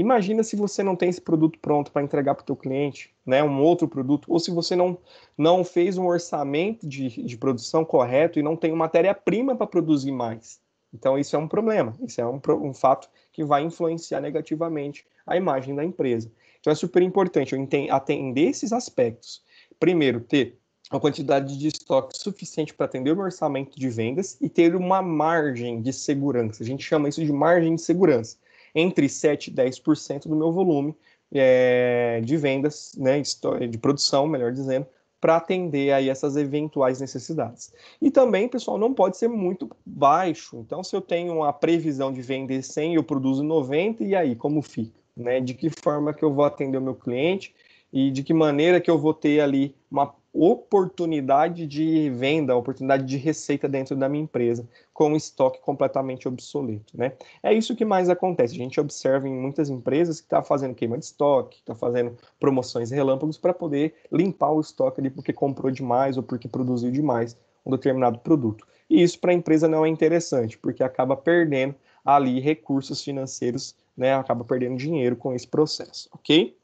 Imagina se você não tem esse produto pronto para entregar para o teu cliente, né, um outro produto, ou se você não, não fez um orçamento de, de produção correto e não tem matéria-prima para produzir mais. Então, isso é um problema, isso é um, um fato que vai influenciar negativamente a imagem da empresa. Então, é super importante atender esses aspectos. Primeiro, ter uma quantidade de estoque suficiente para atender o orçamento de vendas e ter uma margem de segurança. A gente chama isso de margem de segurança entre 7% e 10% do meu volume é, de vendas, né, de produção, melhor dizendo, para atender aí essas eventuais necessidades. E também, pessoal, não pode ser muito baixo. Então, se eu tenho a previsão de vender 100, eu produzo 90, e aí, como fica? Né? De que forma que eu vou atender o meu cliente e de que maneira que eu vou ter ali uma oportunidade de venda, oportunidade de receita dentro da minha empresa, com estoque completamente obsoleto, né? É isso que mais acontece. A gente observa em muitas empresas que está fazendo queima de estoque, está fazendo promoções relâmpagos para poder limpar o estoque ali porque comprou demais ou porque produziu demais um determinado produto. E isso para a empresa não é interessante, porque acaba perdendo ali recursos financeiros, né? Acaba perdendo dinheiro com esse processo, ok?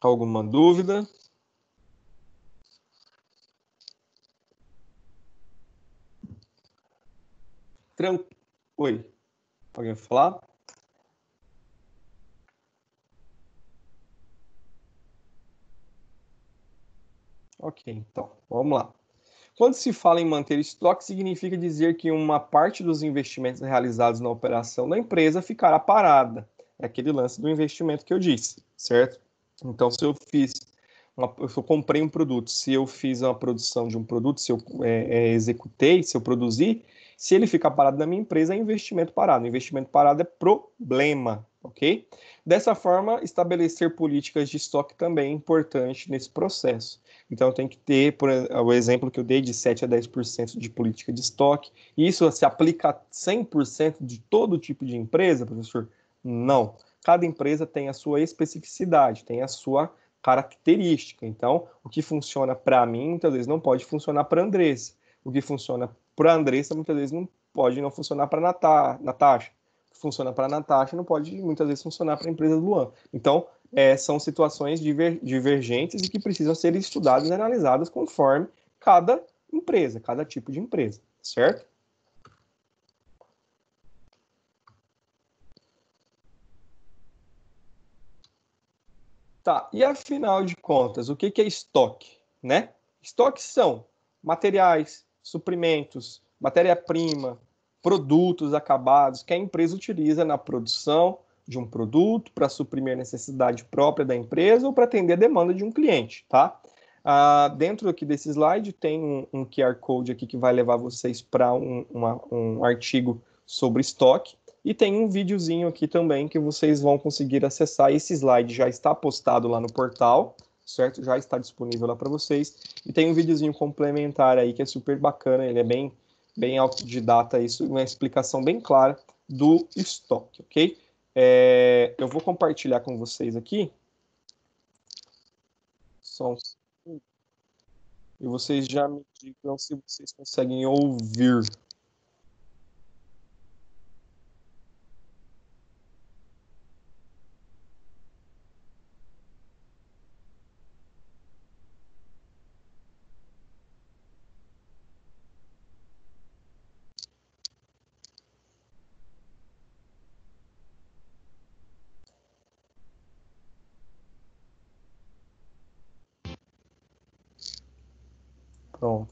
Alguma dúvida? tranquilo. Oi, alguém vai falar? Ok, então, vamos lá. Quando se fala em manter estoque, significa dizer que uma parte dos investimentos realizados na operação da empresa ficará parada. É aquele lance do investimento que eu disse, certo? Então, se eu fiz, uma, se eu comprei um produto, se eu fiz a produção de um produto, se eu é, é, executei, se eu produzi, se ele ficar parado na minha empresa, é investimento parado. Investimento parado é problema, ok? Dessa forma, estabelecer políticas de estoque também é importante nesse processo. Então, tem que ter, por, o exemplo que eu dei de 7 a 10% de política de estoque. Isso se aplica a 100% de todo tipo de empresa, professor? Não. Cada empresa tem a sua especificidade, tem a sua característica. Então, o que funciona para mim, muitas vezes não pode funcionar para Andressa. O que funciona para Andressa, muitas vezes não pode não funcionar para Natá, Natasha. Funciona para Natasha, não pode muitas vezes funcionar para a empresa do Luan. Então, é, são situações diver, divergentes e que precisam ser estudadas e analisadas conforme cada empresa, cada tipo de empresa, certo? Tá, e afinal de contas, o que, que é estoque, né? Estoques são materiais, suprimentos, matéria-prima, produtos acabados que a empresa utiliza na produção de um produto para suprimir a necessidade própria da empresa ou para atender a demanda de um cliente, tá? Ah, dentro aqui desse slide tem um, um, QR Code aqui que vai levar vocês para um, um artigo sobre estoque e tem um videozinho aqui também que vocês vão conseguir acessar. Esse slide já está postado lá no portal, certo? Já está disponível lá para vocês. E tem um videozinho complementar aí que é super bacana, ele é bem, bem autodidata, isso, uma explicação bem clara do estoque, ok? É, eu vou compartilhar com vocês aqui. Só um... E vocês já me digam se vocês conseguem ouvir.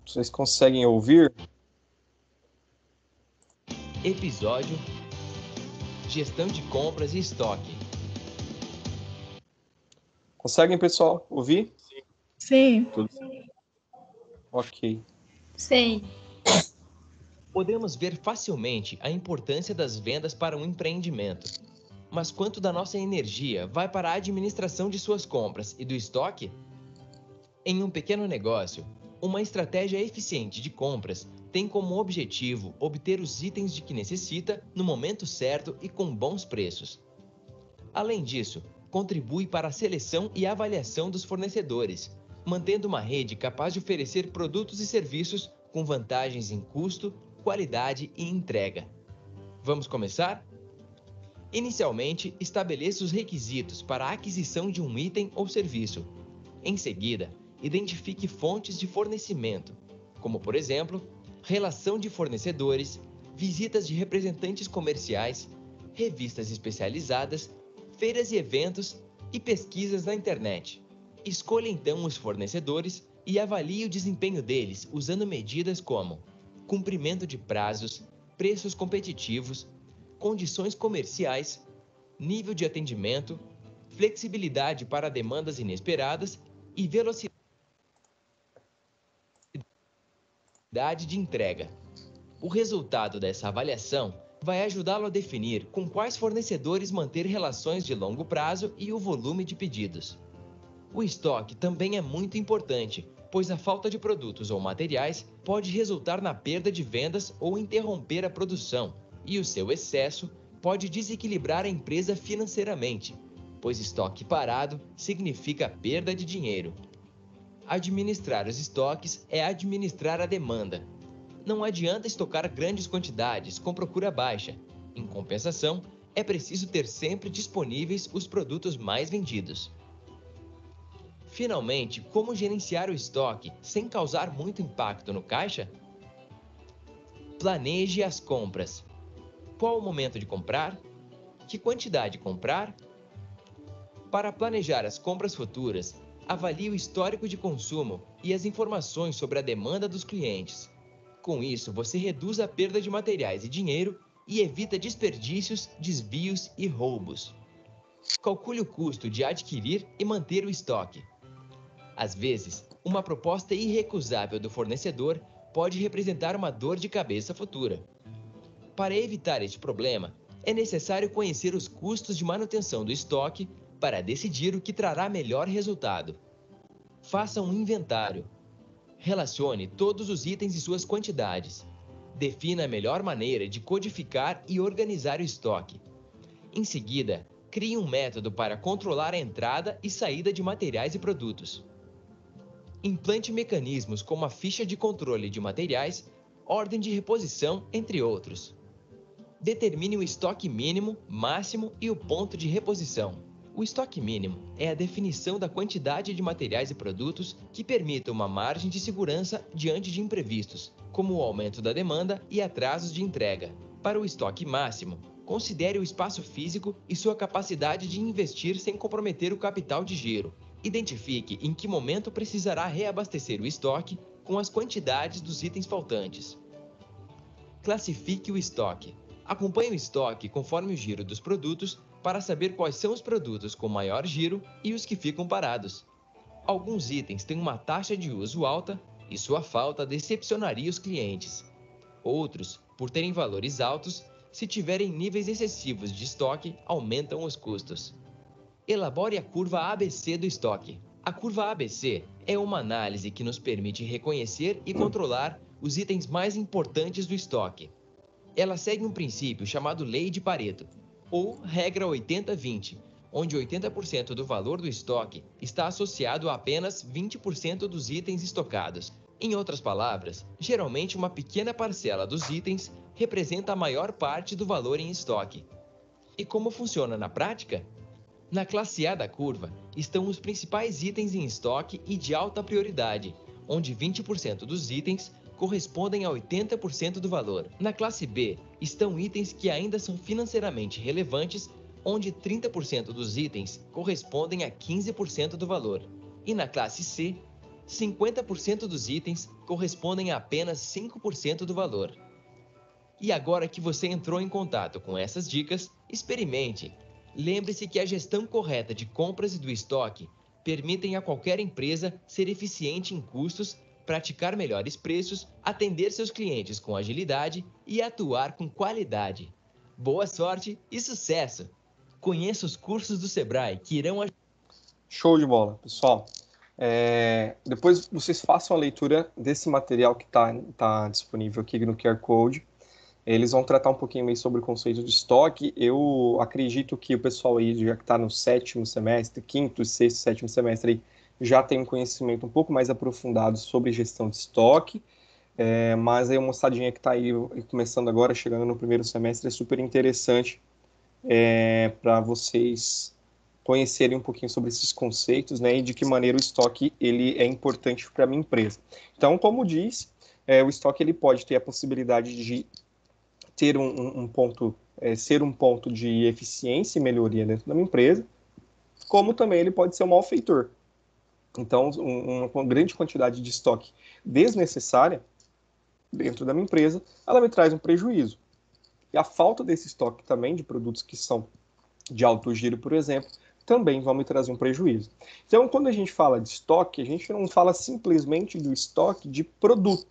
Vocês conseguem ouvir? Episódio Gestão de compras e estoque. Conseguem, pessoal, ouvir? Sim. Sim. Tudo... Ok. Sim. Podemos ver facilmente a importância das vendas para um empreendimento. Mas quanto da nossa energia vai para a administração de suas compras e do estoque? Em um pequeno negócio, uma estratégia eficiente de compras tem como objetivo obter os itens de que necessita no momento certo e com bons preços. Além disso, contribui para a seleção e avaliação dos fornecedores, mantendo uma rede capaz de oferecer produtos e serviços com vantagens em custo, qualidade e entrega. Vamos começar? Inicialmente, estabeleça os requisitos para a aquisição de um item ou serviço. Em seguida, identifique fontes de fornecimento, como por exemplo, relação de fornecedores, visitas de representantes comerciais, revistas especializadas, feiras e eventos e pesquisas na internet. Escolha então os fornecedores e avalie o desempenho deles usando medidas como cumprimento de prazos, preços competitivos, condições comerciais, nível de atendimento, flexibilidade para demandas inesperadas e velocidade. de entrega. O resultado dessa avaliação vai ajudá-lo a definir com quais fornecedores manter relações de longo prazo e o volume de pedidos. O estoque também é muito importante, pois a falta de produtos ou materiais pode resultar na perda de vendas ou interromper a produção, e o seu excesso pode desequilibrar a empresa financeiramente, pois estoque parado significa perda de dinheiro. Administrar os estoques é administrar a demanda. Não adianta estocar grandes quantidades com procura baixa. Em compensação, é preciso ter sempre disponíveis os produtos mais vendidos. Finalmente, como gerenciar o estoque sem causar muito impacto no caixa? Planeje as compras. Qual o momento de comprar? Que quantidade comprar? Para planejar as compras futuras, avalia o histórico de consumo e as informações sobre a demanda dos clientes. Com isso, você reduz a perda de materiais e dinheiro e evita desperdícios, desvios e roubos. Calcule o custo de adquirir e manter o estoque. Às vezes, uma proposta irrecusável do fornecedor pode representar uma dor de cabeça futura. Para evitar este problema, é necessário conhecer os custos de manutenção do estoque para decidir o que trará melhor resultado. Faça um inventário. Relacione todos os itens e suas quantidades. Defina a melhor maneira de codificar e organizar o estoque. Em seguida, crie um método para controlar a entrada e saída de materiais e produtos. Implante mecanismos como a ficha de controle de materiais, ordem de reposição, entre outros. Determine o estoque mínimo, máximo e o ponto de reposição. O estoque mínimo é a definição da quantidade de materiais e produtos que permita uma margem de segurança diante de imprevistos, como o aumento da demanda e atrasos de entrega. Para o estoque máximo, considere o espaço físico e sua capacidade de investir sem comprometer o capital de giro. Identifique em que momento precisará reabastecer o estoque com as quantidades dos itens faltantes. Classifique o estoque. Acompanhe o estoque conforme o giro dos produtos para saber quais são os produtos com maior giro e os que ficam parados. Alguns itens têm uma taxa de uso alta e sua falta decepcionaria os clientes. Outros, por terem valores altos, se tiverem níveis excessivos de estoque, aumentam os custos. Elabore a curva ABC do estoque. A curva ABC é uma análise que nos permite reconhecer e controlar os itens mais importantes do estoque. Ela segue um princípio chamado Lei de Pareto, ou regra 80-20, onde 80% do valor do estoque está associado a apenas 20% dos itens estocados. Em outras palavras, geralmente uma pequena parcela dos itens representa a maior parte do valor em estoque. E como funciona na prática? Na classe A da curva estão os principais itens em estoque e de alta prioridade, onde 20% dos itens correspondem a 80% do valor. Na classe B estão itens que ainda são financeiramente relevantes, onde 30% dos itens correspondem a 15% do valor. E na classe C, 50% dos itens correspondem a apenas 5% do valor. E agora que você entrou em contato com essas dicas, experimente. Lembre-se que a gestão correta de compras e do estoque permitem a qualquer empresa ser eficiente em custos praticar melhores preços, atender seus clientes com agilidade e atuar com qualidade. Boa sorte e sucesso! Conheça os cursos do Sebrae que irão. Show de bola, pessoal. É, depois vocês façam a leitura desse material que está tá disponível aqui no QR Code. Eles vão tratar um pouquinho sobre o conceito de estoque. Eu acredito que o pessoal aí, já que está no sétimo semestre, quinto, sexto, sétimo semestre, aí, já tem um conhecimento um pouco mais aprofundado sobre gestão de estoque, é, mas aí a moçadinha que está aí começando agora, chegando no primeiro semestre, é super interessante é, para vocês conhecerem um pouquinho sobre esses conceitos, né, e de que maneira o estoque ele é importante para a minha empresa. Então, como disse, é, o estoque ele pode ter a possibilidade de ter um, um ponto, é, ser um ponto de eficiência e melhoria dentro da minha empresa, como também ele pode ser um malfeitor, então, uma grande quantidade de estoque desnecessária dentro da minha empresa, ela me traz um prejuízo. E a falta desse estoque também de produtos que são de alto giro, por exemplo, também vão me trazer um prejuízo. Então, quando a gente fala de estoque, a gente não fala simplesmente do estoque de produto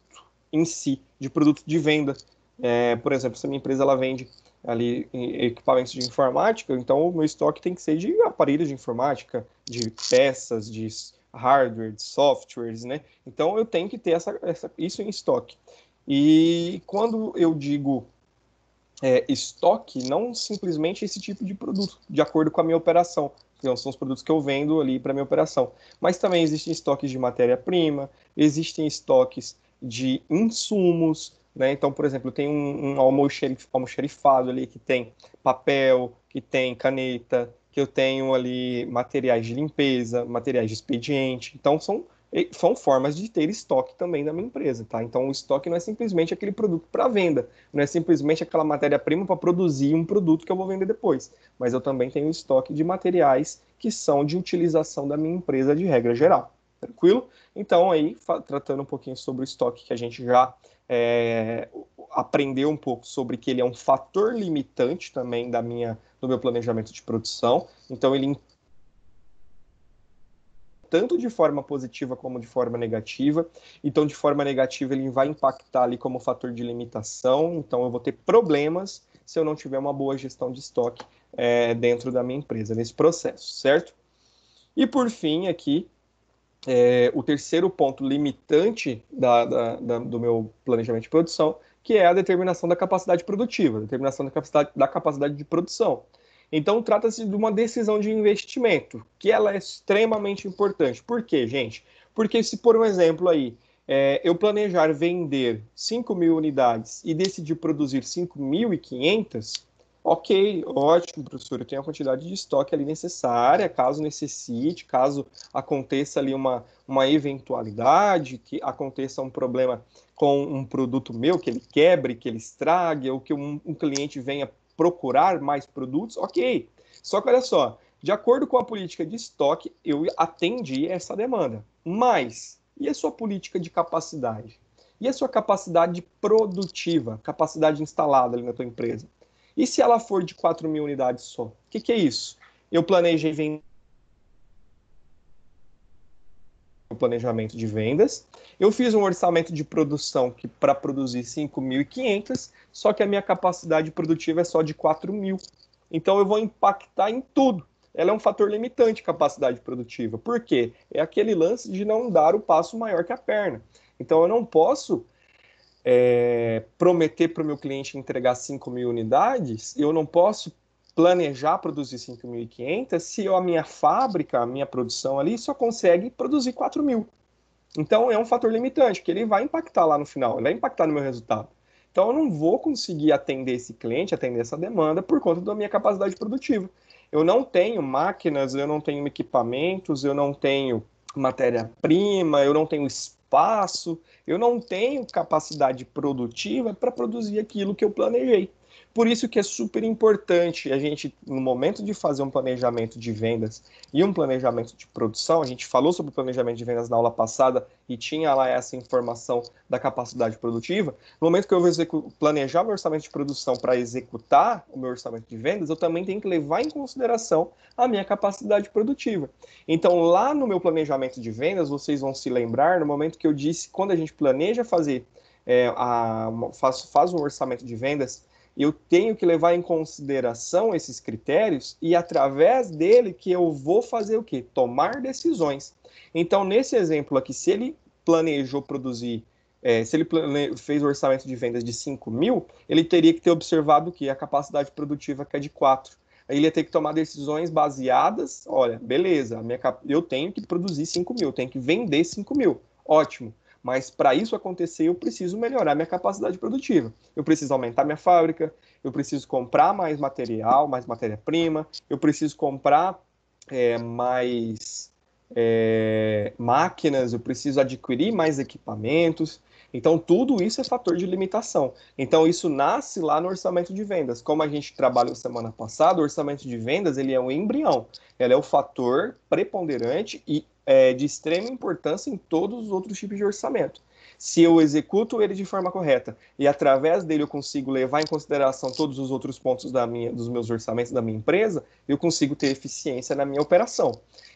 em si, de produto de venda. É, por exemplo, se a minha empresa ela vende ali equipamentos de informática, então o meu estoque tem que ser de aparelhos de informática, de peças, de hardware, softwares, né? Então eu tenho que ter essa, essa isso em estoque. E quando eu digo é, estoque, não simplesmente esse tipo de produto, de acordo com a minha operação. Então, são os produtos que eu vendo ali para minha operação. Mas também existem estoques de matéria-prima, existem estoques de insumos, né? Então, por exemplo, tem um, um almoxerifado ali que tem papel, que tem caneta, que eu tenho ali materiais de limpeza, materiais de expediente. Então, são, são formas de ter estoque também da minha empresa, tá? Então, o estoque não é simplesmente aquele produto para venda, não é simplesmente aquela matéria-prima para produzir um produto que eu vou vender depois, mas eu também tenho estoque de materiais que são de utilização da minha empresa de regra geral, tranquilo? Então, aí, tratando um pouquinho sobre o estoque que a gente já é, aprender um pouco sobre que ele é um fator limitante também da minha do meu planejamento de produção. Então, ele tanto de forma positiva como de forma negativa. Então, de forma negativa, ele vai impactar ali como fator de limitação. Então, eu vou ter problemas se eu não tiver uma boa gestão de estoque é, dentro da minha empresa, nesse processo, certo? E por fim, aqui, é, o terceiro ponto limitante da, da, da, do meu planejamento de produção que é a determinação da capacidade produtiva, determinação da capacidade, da capacidade de produção. Então, trata-se de uma decisão de investimento, que ela é extremamente importante. Por quê, gente? Porque se, por um exemplo aí, é, eu planejar vender 5 mil unidades e decidir produzir 5.500, Ok, ótimo, professor. Eu tenho a quantidade de estoque ali necessária, caso necessite, caso aconteça ali uma, uma eventualidade, que aconteça um problema com um produto meu, que ele quebre, que ele estrague, ou que um, um cliente venha procurar mais produtos, ok. Só que olha só, de acordo com a política de estoque, eu atendi essa demanda. Mas, e a sua política de capacidade? E a sua capacidade produtiva, capacidade instalada ali na tua empresa? E se ela for de 4 mil unidades só? O que, que é isso? Eu planejei vender o planejamento de vendas. Eu fiz um orçamento de produção que para produzir 5.500, só que a minha capacidade produtiva é só de mil. Então eu vou impactar em tudo. Ela é um fator limitante capacidade produtiva. Por quê? É aquele lance de não dar o passo maior que a perna. Então eu não posso é, prometer para o meu cliente entregar 5 mil unidades, eu não posso planejar produzir 5.500 se eu, a minha fábrica, a minha produção ali, só consegue produzir 4 mil. Então é um fator limitante, que ele vai impactar lá no final, ele vai impactar no meu resultado. Então eu não vou conseguir atender esse cliente, atender essa demanda por conta da minha capacidade produtiva. Eu não tenho máquinas, eu não tenho equipamentos, eu não tenho matéria-prima, eu não tenho espaço passo. eu não tenho capacidade produtiva para produzir aquilo que eu planejei. Por isso que é super importante a gente, no momento de fazer um planejamento de vendas e um planejamento de produção, a gente falou sobre o planejamento de vendas na aula passada e tinha lá essa informação da capacidade produtiva. No momento que eu vou planejar meu orçamento de produção para executar o meu orçamento de vendas, eu também tenho que levar em consideração a minha capacidade produtiva. Então, lá no meu planejamento de vendas, vocês vão se lembrar no momento que eu disse quando a gente planeja fazer é, a, faz, faz um orçamento de vendas eu tenho que levar em consideração esses critérios e através dele que eu vou fazer o que? Tomar decisões. Então, nesse exemplo aqui, se ele planejou produzir, é, se ele plane... fez o um orçamento de vendas de 5 mil, ele teria que ter observado que a capacidade produtiva que é de 4. Aí ele ia ter que tomar decisões baseadas, olha, beleza, cap... eu tenho que produzir 5 mil, tenho que vender 5 mil, ótimo. Mas para isso acontecer, eu preciso melhorar minha capacidade produtiva. Eu preciso aumentar minha fábrica, eu preciso comprar mais material, mais matéria-prima, eu preciso comprar é, mais é, máquinas, eu preciso adquirir mais equipamentos. Então, tudo isso é fator de limitação. Então, isso nasce lá no orçamento de vendas. Como a gente trabalhou semana passada, o orçamento de vendas ele é um embrião. Ele é o fator preponderante e é, de extrema importância em todos os outros tipos de orçamento. Se eu executo ele de forma correta e através dele eu consigo levar em consideração todos os outros pontos da minha, dos meus orçamentos da minha empresa, eu consigo ter eficiência na minha operação.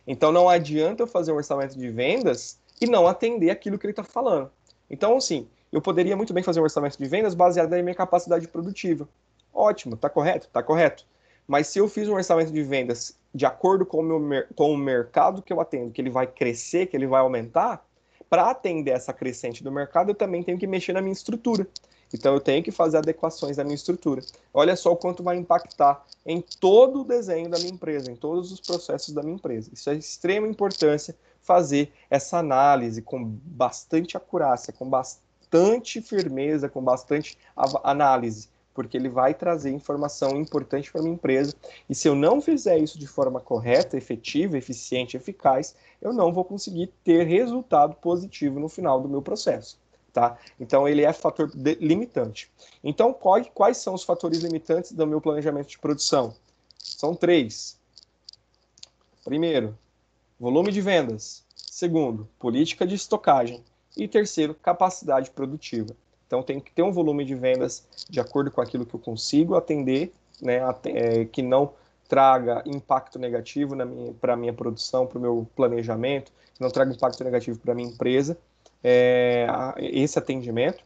Então não adianta eu fazer um orçamento de vendas e não atender aquilo que ele está falando. Então, assim, eu poderia muito bem fazer um orçamento de vendas baseado na minha capacidade produtiva. Ótimo, está correto? Está correto. Mas se eu fiz um orçamento de vendas de acordo com o, meu, com o mercado que eu atendo, que ele vai crescer, que ele vai aumentar, para atender essa crescente do mercado, eu também tenho que mexer na minha estrutura. Então, eu tenho que fazer adequações na minha estrutura. Olha só o quanto vai impactar em todo o desenho da minha empresa, em todos os processos da minha empresa. Isso é de extrema importância fazer essa análise com bastante acurácia, com bastante firmeza, com bastante análise, porque ele vai trazer informação importante para minha empresa. E se eu não fizer isso de forma correta, efetiva, eficiente, eficaz, eu não vou conseguir ter resultado positivo no final do meu processo. Tá? Então ele é fator de, limitante. Então qual, quais são os fatores limitantes do meu planejamento de produção? São três. Primeiro, volume de vendas. Segundo, política de estocagem. E terceiro, capacidade produtiva. Então tem que ter um volume de vendas de acordo com aquilo que eu consigo atender, né, é, que não traga impacto negativo para a minha produção, para o meu planejamento, que não traga impacto negativo para a minha empresa, é, esse atendimento.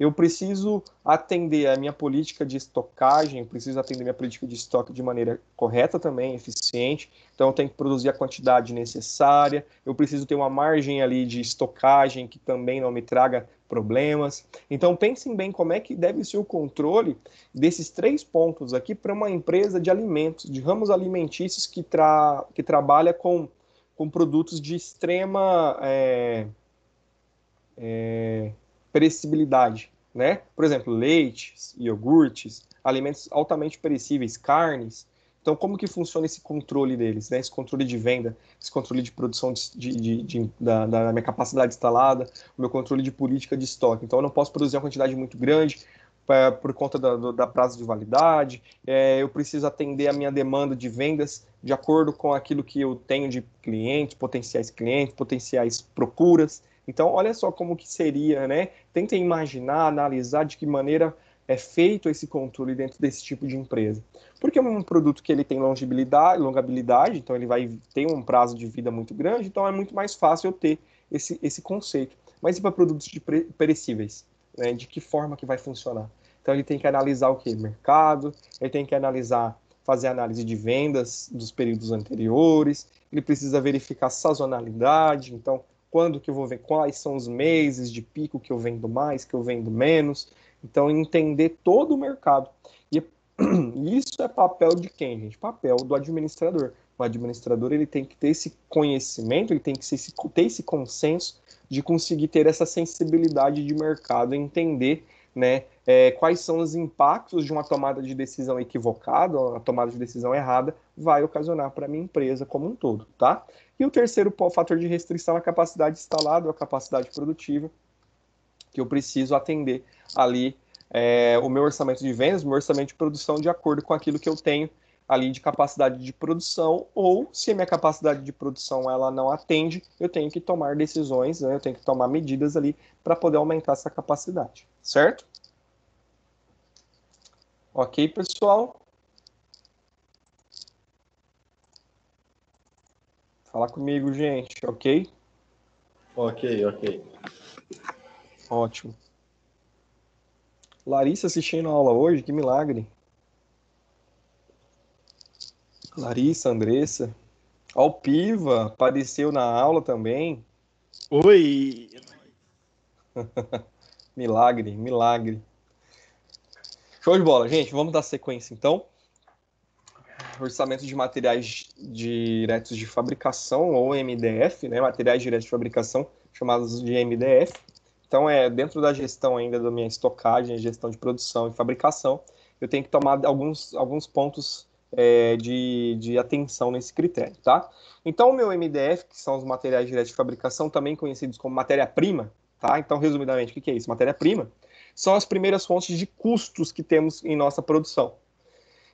Eu preciso atender a minha política de estocagem, preciso atender a minha política de estoque de maneira correta também, eficiente. Então, eu tenho que produzir a quantidade necessária. Eu preciso ter uma margem ali de estocagem que também não me traga problemas. Então pensem bem como é que deve ser o controle desses três pontos aqui para uma empresa de alimentos, de ramos alimentícios que, tra que trabalha com, com produtos de extrema é, é, perecibilidade. Né? Por exemplo, leites, iogurtes, alimentos altamente perecíveis, carnes. Então, como que funciona esse controle deles, né? Esse controle de venda, esse controle de produção de, de, de, da, da, minha capacidade instalada, o meu controle de política de estoque. Então, eu não posso produzir uma quantidade muito grande pra, é, por conta da, da, prazo de validade. É, eu preciso atender a minha demanda de vendas de acordo com aquilo que eu tenho de clientes, potenciais clientes, potenciais procuras. Então, olha só como que seria, né? Tentem imaginar, analisar de que maneira é feito esse controle dentro desse tipo de empresa. Porque é um produto que ele tem longevidade, longabilidade, então ele vai ter um prazo de vida muito grande, então é muito mais fácil eu ter esse, esse conceito. Mas e para produtos de perecíveis? Né? De que forma que vai funcionar? Então ele tem que analisar o que? Mercado, ele tem que analisar, fazer análise de vendas dos períodos anteriores, ele precisa verificar sazonalidade, então quando que eu vou ver, quais são os meses de pico que eu vendo mais, que eu vendo menos, então, entender todo o mercado. E isso é papel de quem, gente? Papel do administrador. O administrador ele tem que ter esse conhecimento, ele tem que ter esse consenso de conseguir ter essa sensibilidade de mercado, entender né, é, quais são os impactos de uma tomada de decisão equivocada, uma tomada de decisão errada, vai ocasionar para a minha empresa como um todo, tá? E o terceiro fator de restrição é a capacidade instalada, a capacidade produtiva, que eu preciso atender ali é, o meu orçamento de vendas, o meu orçamento de produção de acordo com aquilo que eu tenho ali de capacidade de produção ou se a minha capacidade de produção ela não atende, eu tenho que tomar decisões, né? eu tenho que tomar medidas ali para poder aumentar essa capacidade, certo? Ok, pessoal? Fala comigo, gente, ok? Ok, ok. Ótimo. Larissa assistindo a aula hoje, que milagre. Larissa, Andressa. Alpiva apareceu na aula também. Oi! milagre, milagre. Show de bola, gente. Vamos dar sequência então. Orçamento de materiais diretos de fabricação, ou MDF, né? Materiais diretos de fabricação, chamados de MDF então, é dentro da gestão ainda da minha estocagem, gestão de produção e fabricação, eu tenho que tomar alguns, alguns pontos é, de, de atenção nesse critério, tá? Então, o meu MDF, que são os materiais diretos de fabricação, também conhecidos como matéria-prima, tá? Então, resumidamente, o que é isso? Matéria-prima são as primeiras fontes de custos que temos em nossa produção.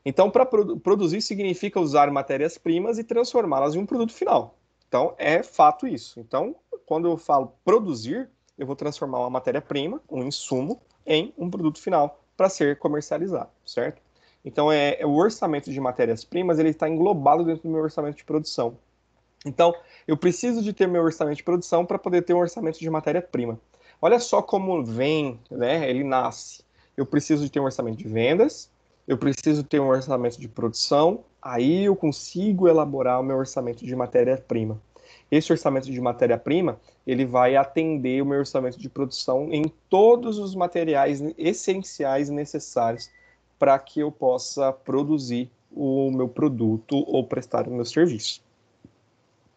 Então, para produ produzir significa usar matérias-primas e transformá-las em um produto final. Então, é fato isso. Então, quando eu falo produzir, eu vou transformar uma matéria-prima, um insumo, em um produto final para ser comercializado, certo? Então, é, é o orçamento de matérias-primas ele está englobado dentro do meu orçamento de produção. Então, eu preciso de ter meu orçamento de produção para poder ter um orçamento de matéria-prima. Olha só como vem, né? Ele nasce. Eu preciso de ter um orçamento de vendas, eu preciso ter um orçamento de produção, aí eu consigo elaborar o meu orçamento de matéria-prima esse orçamento de matéria-prima ele vai atender o meu orçamento de produção em todos os materiais essenciais necessários para que eu possa produzir o meu produto ou prestar o meu serviço.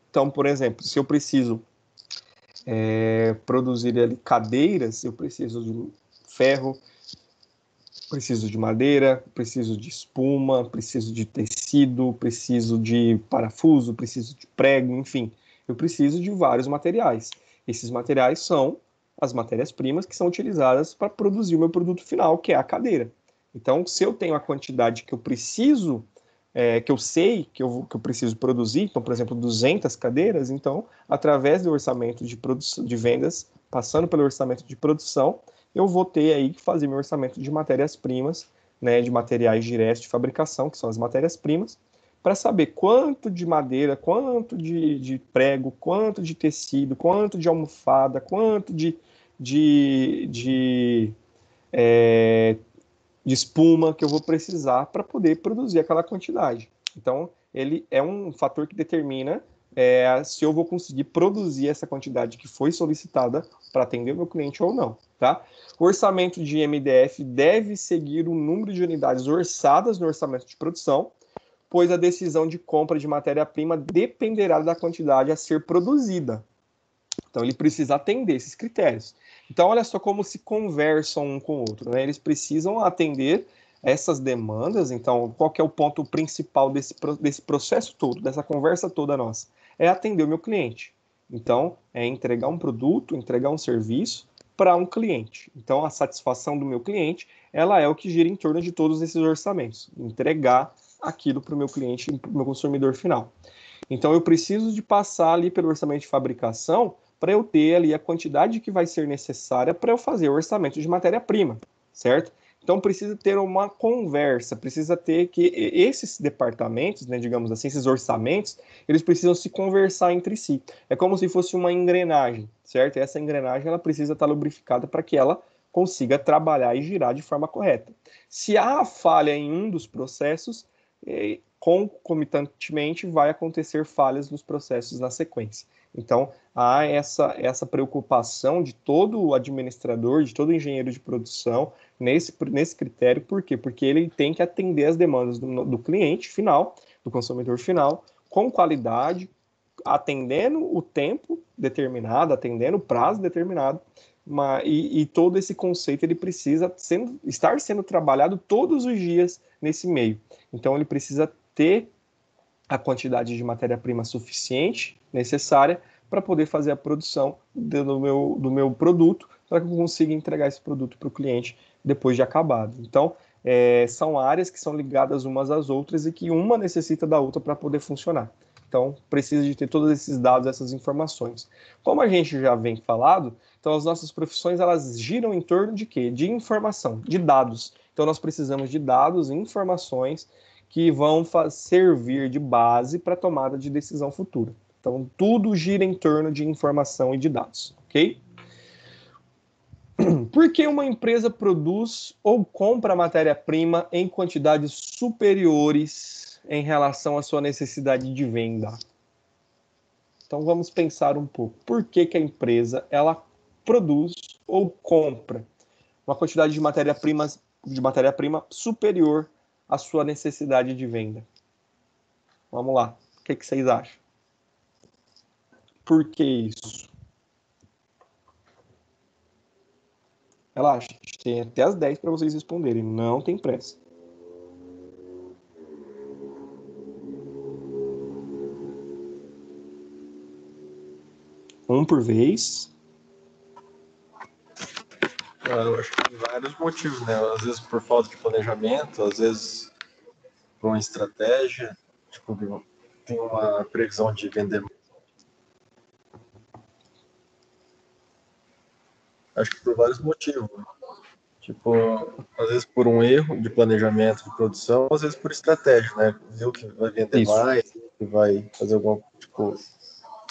Então, por exemplo, se eu preciso é, produzir ali cadeiras, eu preciso de ferro, preciso de madeira, preciso de espuma, preciso de tecido, preciso de parafuso, preciso de prego, enfim eu preciso de vários materiais. Esses materiais são as matérias-primas que são utilizadas para produzir o meu produto final, que é a cadeira. Então, se eu tenho a quantidade que eu preciso, é, que eu sei que eu, que eu preciso produzir, então, por exemplo, 200 cadeiras, então, através do orçamento de, de vendas, passando pelo orçamento de produção, eu vou ter aí que fazer meu orçamento de matérias-primas, né, de materiais diretos de fabricação, que são as matérias-primas, para saber quanto de madeira, quanto de, de, prego, quanto de tecido, quanto de almofada, quanto de, de, de, é, de espuma que eu vou precisar para poder produzir aquela quantidade. Então, ele é um fator que determina é, se eu vou conseguir produzir essa quantidade que foi solicitada para atender o meu cliente ou não. Tá? O orçamento de MDF deve seguir o número de unidades orçadas no orçamento de produção pois a decisão de compra de matéria-prima dependerá da quantidade a ser produzida. Então, ele precisa atender esses critérios. Então, olha só como se conversam um com o outro. Né? Eles precisam atender essas demandas. Então, qual é o ponto principal desse, desse processo todo, dessa conversa toda nossa? É atender o meu cliente. Então, é entregar um produto, entregar um serviço para um cliente. Então, a satisfação do meu cliente, ela é o que gira em torno de todos esses orçamentos. Entregar aquilo para o meu cliente, para o meu consumidor final. Então eu preciso de passar ali pelo orçamento de fabricação para eu ter ali a quantidade que vai ser necessária para eu fazer o orçamento de matéria-prima, certo? Então precisa ter uma conversa, precisa ter que esses departamentos, né, digamos assim, esses orçamentos, eles precisam se conversar entre si. É como se fosse uma engrenagem, certo? E essa engrenagem ela precisa estar tá lubrificada para que ela consiga trabalhar e girar de forma correta. Se há falha em um dos processos, concomitantemente vai acontecer falhas nos processos na sequência. Então, há essa, essa preocupação de todo administrador, de todo engenheiro de produção nesse, nesse critério, por quê? Porque ele tem que atender as demandas do, do cliente final, do consumidor final, com qualidade, atendendo o tempo determinado, atendendo o prazo determinado, mas, e, e, todo esse conceito ele precisa sendo, estar sendo trabalhado todos os dias nesse meio. Então ele precisa ter a quantidade de matéria-prima suficiente, necessária, para poder fazer a produção do meu, do meu produto, para que eu consiga entregar esse produto para o cliente depois de acabado. Então, é, são áreas que são ligadas umas às outras e que uma necessita da outra para poder funcionar. Então, precisa de ter todos esses dados, essas informações. Como a gente já vem falado, então as nossas profissões elas giram em torno de quê? De informação, de dados. Então, nós precisamos de dados e informações que vão servir de base para a tomada de decisão futura. Então, tudo gira em torno de informação e de dados, ok? Por que uma empresa produz ou compra matéria-prima em quantidades superiores em relação à sua necessidade de venda. Então vamos pensar um pouco. Por que, que a empresa ela produz ou compra uma quantidade de matéria-prima de matéria-prima superior à sua necessidade de venda? Vamos lá. O que, que vocês acham? Por que isso? Relaxa, tem até as 10 para vocês responderem, não tem pressa. Um por vez. Ah, eu acho que tem vários motivos, né? Às vezes por falta de planejamento, às vezes por uma estratégia. Tipo, tem uma previsão de vender. Acho que por vários motivos. Tipo, às vezes por um erro de planejamento de produção, às vezes por estratégia, né? Ver o que vai vender Isso. mais, que vai fazer alguma tipo,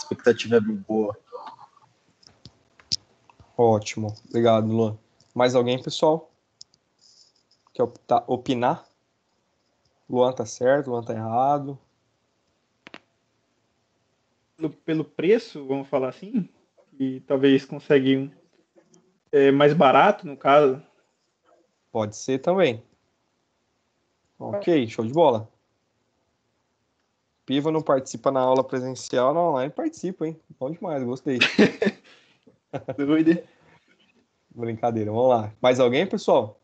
expectativa boa. Ótimo. Obrigado, Luan. Mais alguém, pessoal? Quer tá, opinar? Luan tá certo, Luan tá errado. Pelo, pelo preço, vamos falar assim, e talvez consegue um é, mais barato, no caso. Pode ser também. Ok, show de bola. Piva não participa na aula presencial, na online participa, hein? Bom demais, gostei. Doide. Brincadeira, vamos lá. Mais alguém, pessoal?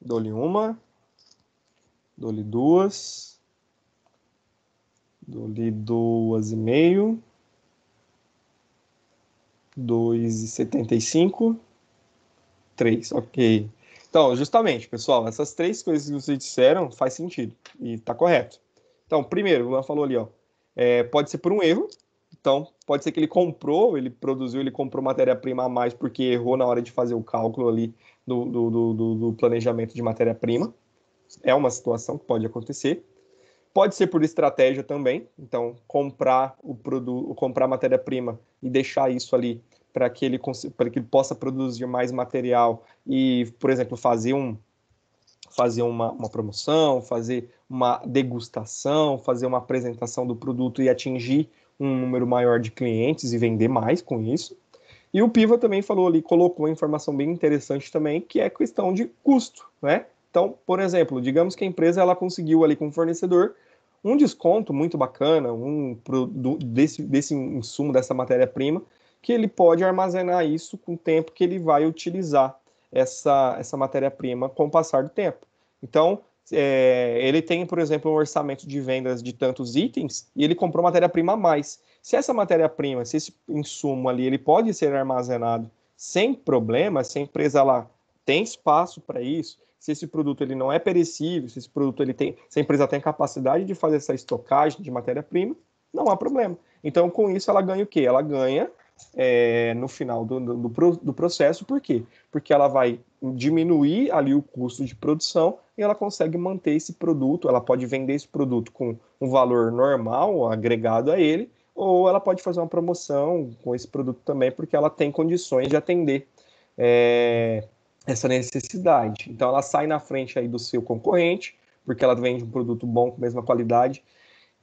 Dou-lhe uma. Dou-lhe duas. Dou-lhe duas e meio. Dois e setenta e cinco. Três, ok. Então, justamente, pessoal, essas três coisas que vocês disseram faz sentido e está correto. Então, primeiro, o Luan falou ali, ó, é, pode ser por um erro. Então, pode ser que ele comprou, ele produziu, ele comprou matéria-prima a mais porque errou na hora de fazer o cálculo ali do, do, do, do planejamento de matéria-prima. É uma situação que pode acontecer. Pode ser por estratégia também, então comprar o produto, comprar matéria-prima e deixar isso ali para que ele para que ele possa produzir mais material e, por exemplo, fazer um fazer uma, uma promoção, fazer uma degustação, fazer uma apresentação do produto e atingir um número maior de clientes e vender mais com isso. E o Piva também falou ali, colocou uma informação bem interessante também, que é questão de custo, né? Então, por exemplo, digamos que a empresa ela conseguiu ali com o fornecedor um desconto muito bacana, um desse, desse insumo, dessa matéria-prima, que ele pode armazenar isso com o tempo que ele vai utilizar essa, essa matéria-prima com o passar do tempo. Então, é, ele tem, por exemplo, um orçamento de vendas de tantos itens e ele comprou matéria-prima a mais. Se essa matéria-prima, se esse insumo ali, ele pode ser armazenado sem problema, se a empresa lá tem espaço para isso, se esse produto ele não é perecível, se esse produto ele tem, se a empresa tem capacidade de fazer essa estocagem de matéria-prima, não há problema. Então, com isso, ela ganha o quê? Ela ganha é, no final do, do, do, processo, por quê? Porque ela vai diminuir ali o custo de produção e ela consegue manter esse produto, ela pode vender esse produto com um valor normal agregado a ele, ou ela pode fazer uma promoção com esse produto também, porque ela tem condições de atender é, essa necessidade. Então ela sai na frente aí do seu concorrente, porque ela vende um produto bom com mesma qualidade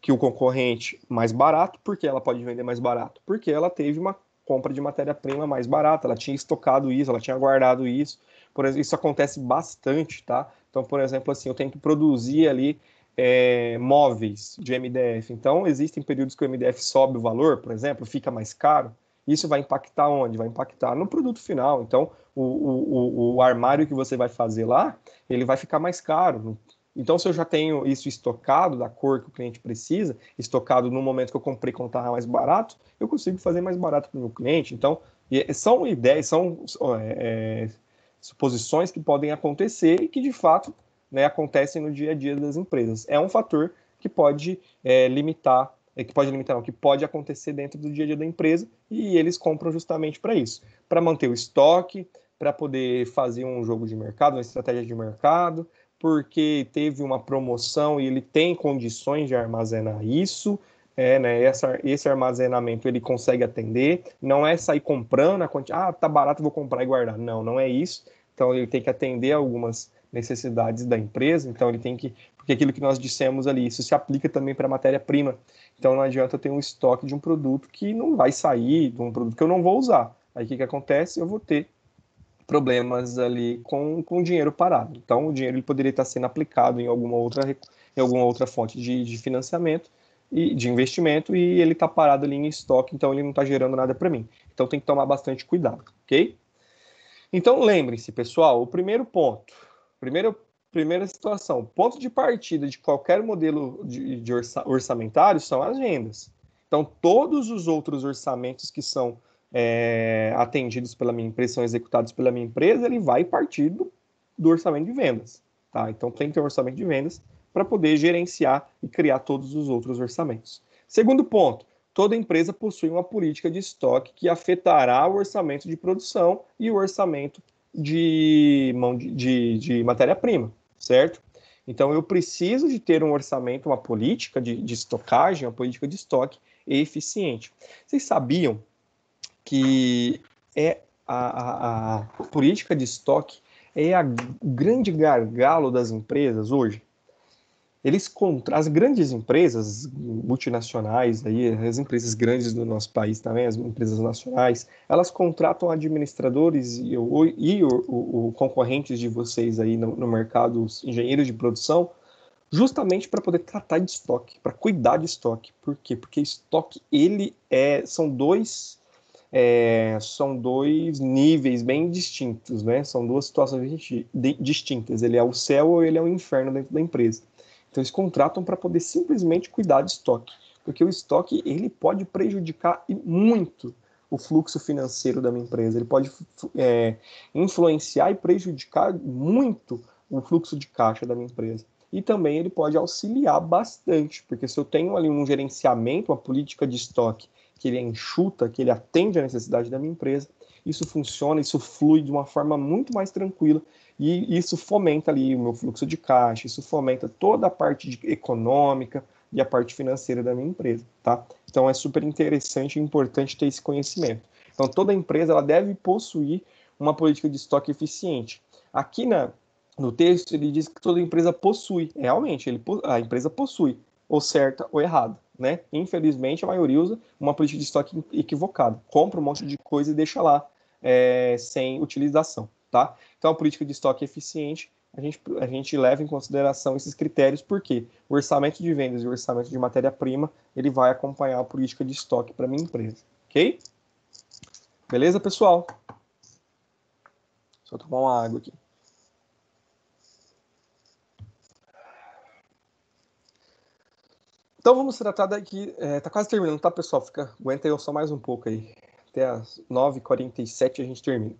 que o concorrente mais barato, porque ela pode vender mais barato, porque ela teve uma compra de matéria-prima mais barata, ela tinha estocado isso, ela tinha guardado isso. Por exemplo, isso acontece bastante, tá? Então, por exemplo, assim, eu tenho que produzir ali é, móveis de MDF. Então, existem períodos que o MDF sobe o valor, por exemplo, fica mais caro. Isso vai impactar onde? Vai impactar no produto final. Então, o, o, o armário que você vai fazer lá, ele vai ficar mais caro. Então, se eu já tenho isso estocado, da cor que o cliente precisa, estocado no momento que eu comprei quando estava mais barato, eu consigo fazer mais barato para o meu cliente. Então, eh, são ideias, são é, suposições que podem acontecer e que, de fato, né, acontecem no dia a dia das empresas. É um fator que pode é, limitar, que pode limitar, não, que pode acontecer dentro do dia a dia da empresa e eles compram justamente para isso, para manter o estoque, para poder fazer um jogo de mercado, uma estratégia de mercado, porque teve uma promoção e ele tem condições de armazenar isso. É, né? Essa, esse armazenamento ele consegue atender. Não é sair comprando a quantidade. Ah, tá barato, vou comprar e guardar. Não, não é isso. Então ele tem que atender algumas necessidades da empresa. Então ele tem que, porque aquilo que nós dissemos ali, isso se aplica também para matéria-prima. Então não adianta eu ter um estoque de um produto que não vai sair, de um produto que eu não vou usar. Aí o que, que acontece? Eu vou ter problemas ali com, com o dinheiro parado. Então, o dinheiro ele poderia estar sendo aplicado em alguma outra, em alguma outra fonte de, de financiamento e de investimento e ele está parado ali em estoque, então ele não está gerando nada para mim. Então, tem que tomar bastante cuidado, ok? Então, lembrem-se, pessoal, o primeiro ponto, primeiro primeira situação, ponto de partida de qualquer modelo de, de orça, orçamentário são as vendas. Então, todos os outros orçamentos que são é, atendidos pela minha empresa, são executados pela minha empresa, ele vai partir do, do orçamento de vendas. Tá? Então tem que ter um orçamento de vendas para poder gerenciar e criar todos os outros orçamentos. Segundo ponto, toda empresa possui uma política de estoque que afetará o orçamento de produção e o orçamento de, mão de, de, de matéria-prima, certo? Então eu preciso de ter um orçamento, uma política de, de estocagem, uma política de estoque eficiente. Vocês sabiam que é a, a, a política de estoque é a grande gargalo das empresas hoje. Eles contra as grandes empresas multinacionais aí, as empresas grandes do nosso país também, as empresas nacionais, elas contratam administradores e, o, e o, o concorrentes de vocês aí no, no mercado, os engenheiros de produção, justamente para poder tratar de estoque, para cuidar de estoque. Por quê? Porque estoque ele é são dois é, são dois níveis bem distintos, né? São duas situações distintas. Ele é o céu ou ele é o inferno dentro da empresa. Então eles contratam para poder simplesmente cuidar de estoque, porque o estoque ele pode prejudicar muito o fluxo financeiro da minha empresa. Ele pode é, influenciar e prejudicar muito o fluxo de caixa da minha empresa. E também ele pode auxiliar bastante, porque se eu tenho ali um gerenciamento, uma política de estoque que ele é enxuta, que ele atende à necessidade da minha empresa, isso funciona, isso flui de uma forma muito mais tranquila e isso fomenta ali o meu fluxo de caixa, isso fomenta toda a parte econômica e a parte financeira da minha empresa, tá? Então é super interessante e importante ter esse conhecimento. Então toda empresa ela deve possuir uma política de estoque eficiente. Aqui na no texto ele diz que toda empresa possui, realmente, ele, a empresa possui, ou certa ou errada né? Infelizmente, a maioria usa uma política de estoque equivocada. Compra um monte de coisa e deixa lá é, sem utilização, tá? Então, a política de estoque é eficiente, a gente, a gente leva em consideração esses critérios, porque o orçamento de vendas e o orçamento de matéria-prima, ele vai acompanhar a política de estoque para minha empresa, ok? Beleza, pessoal? Só tomar uma água aqui. Então vamos tratar daqui. É, tá quase terminando, tá, pessoal? Fica, aguenta aí só mais um pouco aí. Até as 9h47 a gente termina.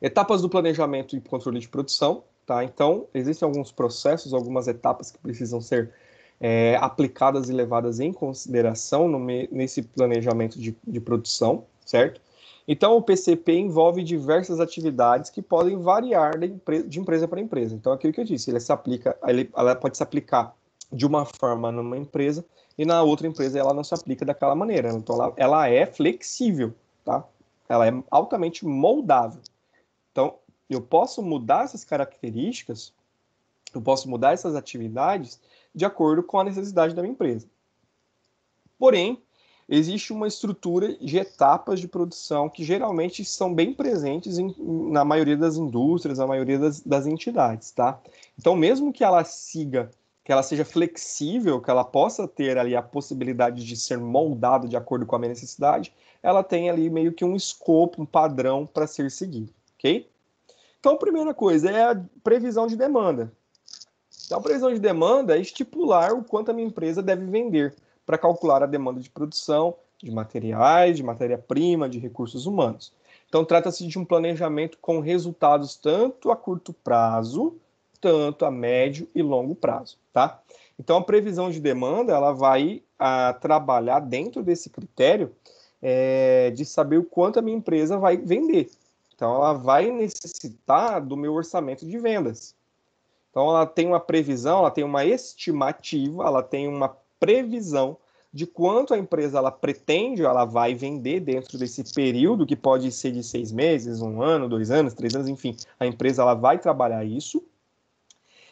Etapas do planejamento e controle de produção, tá? Então, existem alguns processos, algumas etapas que precisam ser é, aplicadas e levadas em consideração no, nesse planejamento de, de produção, certo? Então, o PCP envolve diversas atividades que podem variar de empresa, para empresa. Então, é aquilo que eu disse, ele se aplica, ele, ela pode se aplicar de uma forma numa empresa e na outra empresa ela não se aplica daquela maneira. Então ela, ela é flexível, tá? Ela é altamente moldável. Então eu posso mudar essas características, eu posso mudar essas atividades de acordo com a necessidade da minha empresa. Porém, existe uma estrutura de etapas de produção que geralmente são bem presentes em, na maioria das indústrias, na maioria das, das entidades, tá? Então, mesmo que ela siga que ela seja flexível, que ela possa ter ali a possibilidade de ser moldado de acordo com a minha necessidade, ela tem ali meio que um escopo, um padrão para ser seguido, ok? Então, a primeira coisa é a previsão de demanda. Então, a previsão de demanda é estipular o quanto a minha empresa deve vender para calcular a demanda de produção, de materiais, de matéria-prima, de recursos humanos. Então, trata-se de um planejamento com resultados tanto a curto prazo tanto a médio e longo prazo, tá? Então, a previsão de demanda ela vai a, ah, trabalhar dentro desse critério é, de saber o quanto a minha empresa vai vender. Então, ela vai necessitar do meu orçamento de vendas. Então, ela tem uma previsão, ela tem uma estimativa, ela tem uma previsão de quanto a empresa ela pretende, ela vai vender dentro desse período que pode ser de seis meses, um ano, dois anos, três anos, enfim, a empresa ela vai trabalhar isso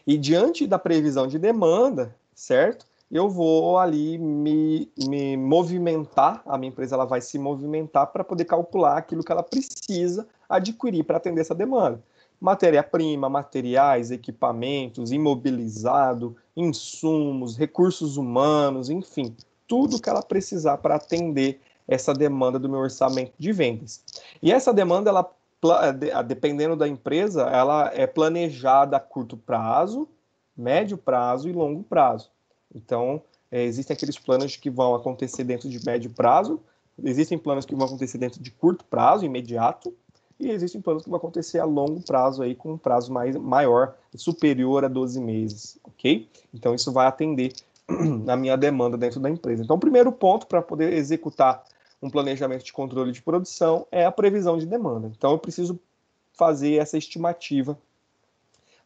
e diante da previsão de demanda, certo? Eu vou ali me, me movimentar, a minha empresa ela vai se movimentar para poder calcular aquilo que ela precisa adquirir para atender essa demanda. Matéria-prima, materiais, equipamentos, imobilizado, insumos, recursos humanos, enfim, tudo que ela precisar para atender essa demanda do meu orçamento de vendas. E essa demanda ela é, dependendo da empresa, ela é planejada a curto prazo, médio prazo e longo prazo. Então, é, existem aqueles planos que vão acontecer dentro de médio prazo, existem planos que vão acontecer dentro de curto prazo, imediato, e existem planos que vão acontecer a longo prazo, aí, com um prazo mais, maior, superior a 12 meses, ok? Então, isso vai atender a minha demanda dentro da empresa. Então, o primeiro ponto para poder executar um planejamento de controle de produção é a previsão de demanda. Então, eu preciso fazer essa estimativa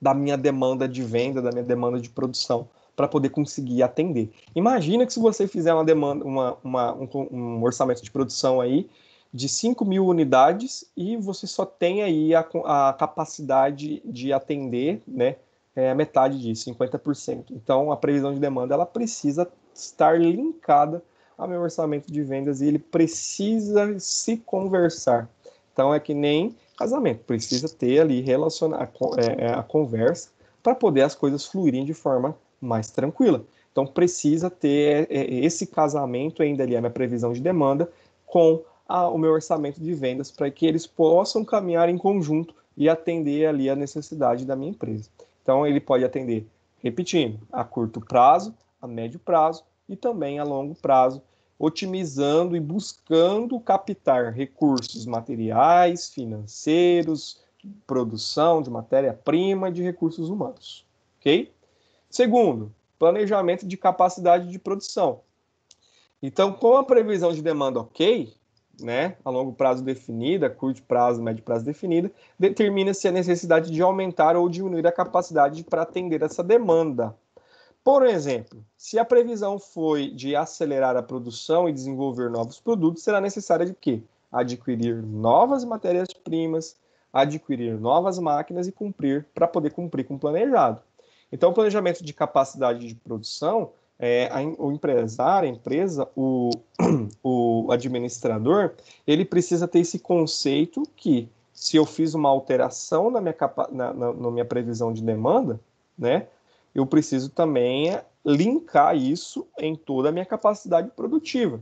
da minha demanda de venda, da minha demanda de produção, para poder conseguir atender. Imagina que se você fizer uma demanda, uma, uma, um, um, orçamento de produção aí de 5 mil unidades e você só tem aí a, a capacidade de atender, né, é, metade disso, 50%. Então, a previsão de demanda ela precisa estar linkada a meu orçamento de vendas e ele precisa se conversar. Então é que nem casamento, precisa ter ali relacionar é, é, a conversa para poder as coisas fluírem de forma mais tranquila. Então precisa ter é, é, esse casamento ainda ali a minha previsão de demanda com a, o meu orçamento de vendas para que eles possam caminhar em conjunto e atender ali a necessidade da minha empresa. Então ele pode atender, repetindo, a curto prazo, a médio prazo e também a longo prazo, otimizando e buscando captar recursos materiais, financeiros, produção de matéria-prima e de recursos humanos. Ok? Segundo, planejamento de capacidade de produção. Então, com a previsão de demanda ok, né, a longo prazo definida, curto prazo, médio prazo definida, determina-se a necessidade de aumentar ou diminuir a capacidade para atender essa demanda. Por exemplo, se a previsão foi de acelerar a produção e desenvolver novos produtos, será necessária de quê? Adquirir novas matérias-primas, adquirir novas máquinas e cumprir para poder cumprir com o planejado. Então, o planejamento de capacidade de produção, é, a, o empresário, a empresa, o, o administrador, ele precisa ter esse conceito que se eu fiz uma alteração na minha, na, na, na minha previsão de demanda, né? eu preciso também é, linkar isso em toda a minha capacidade produtiva.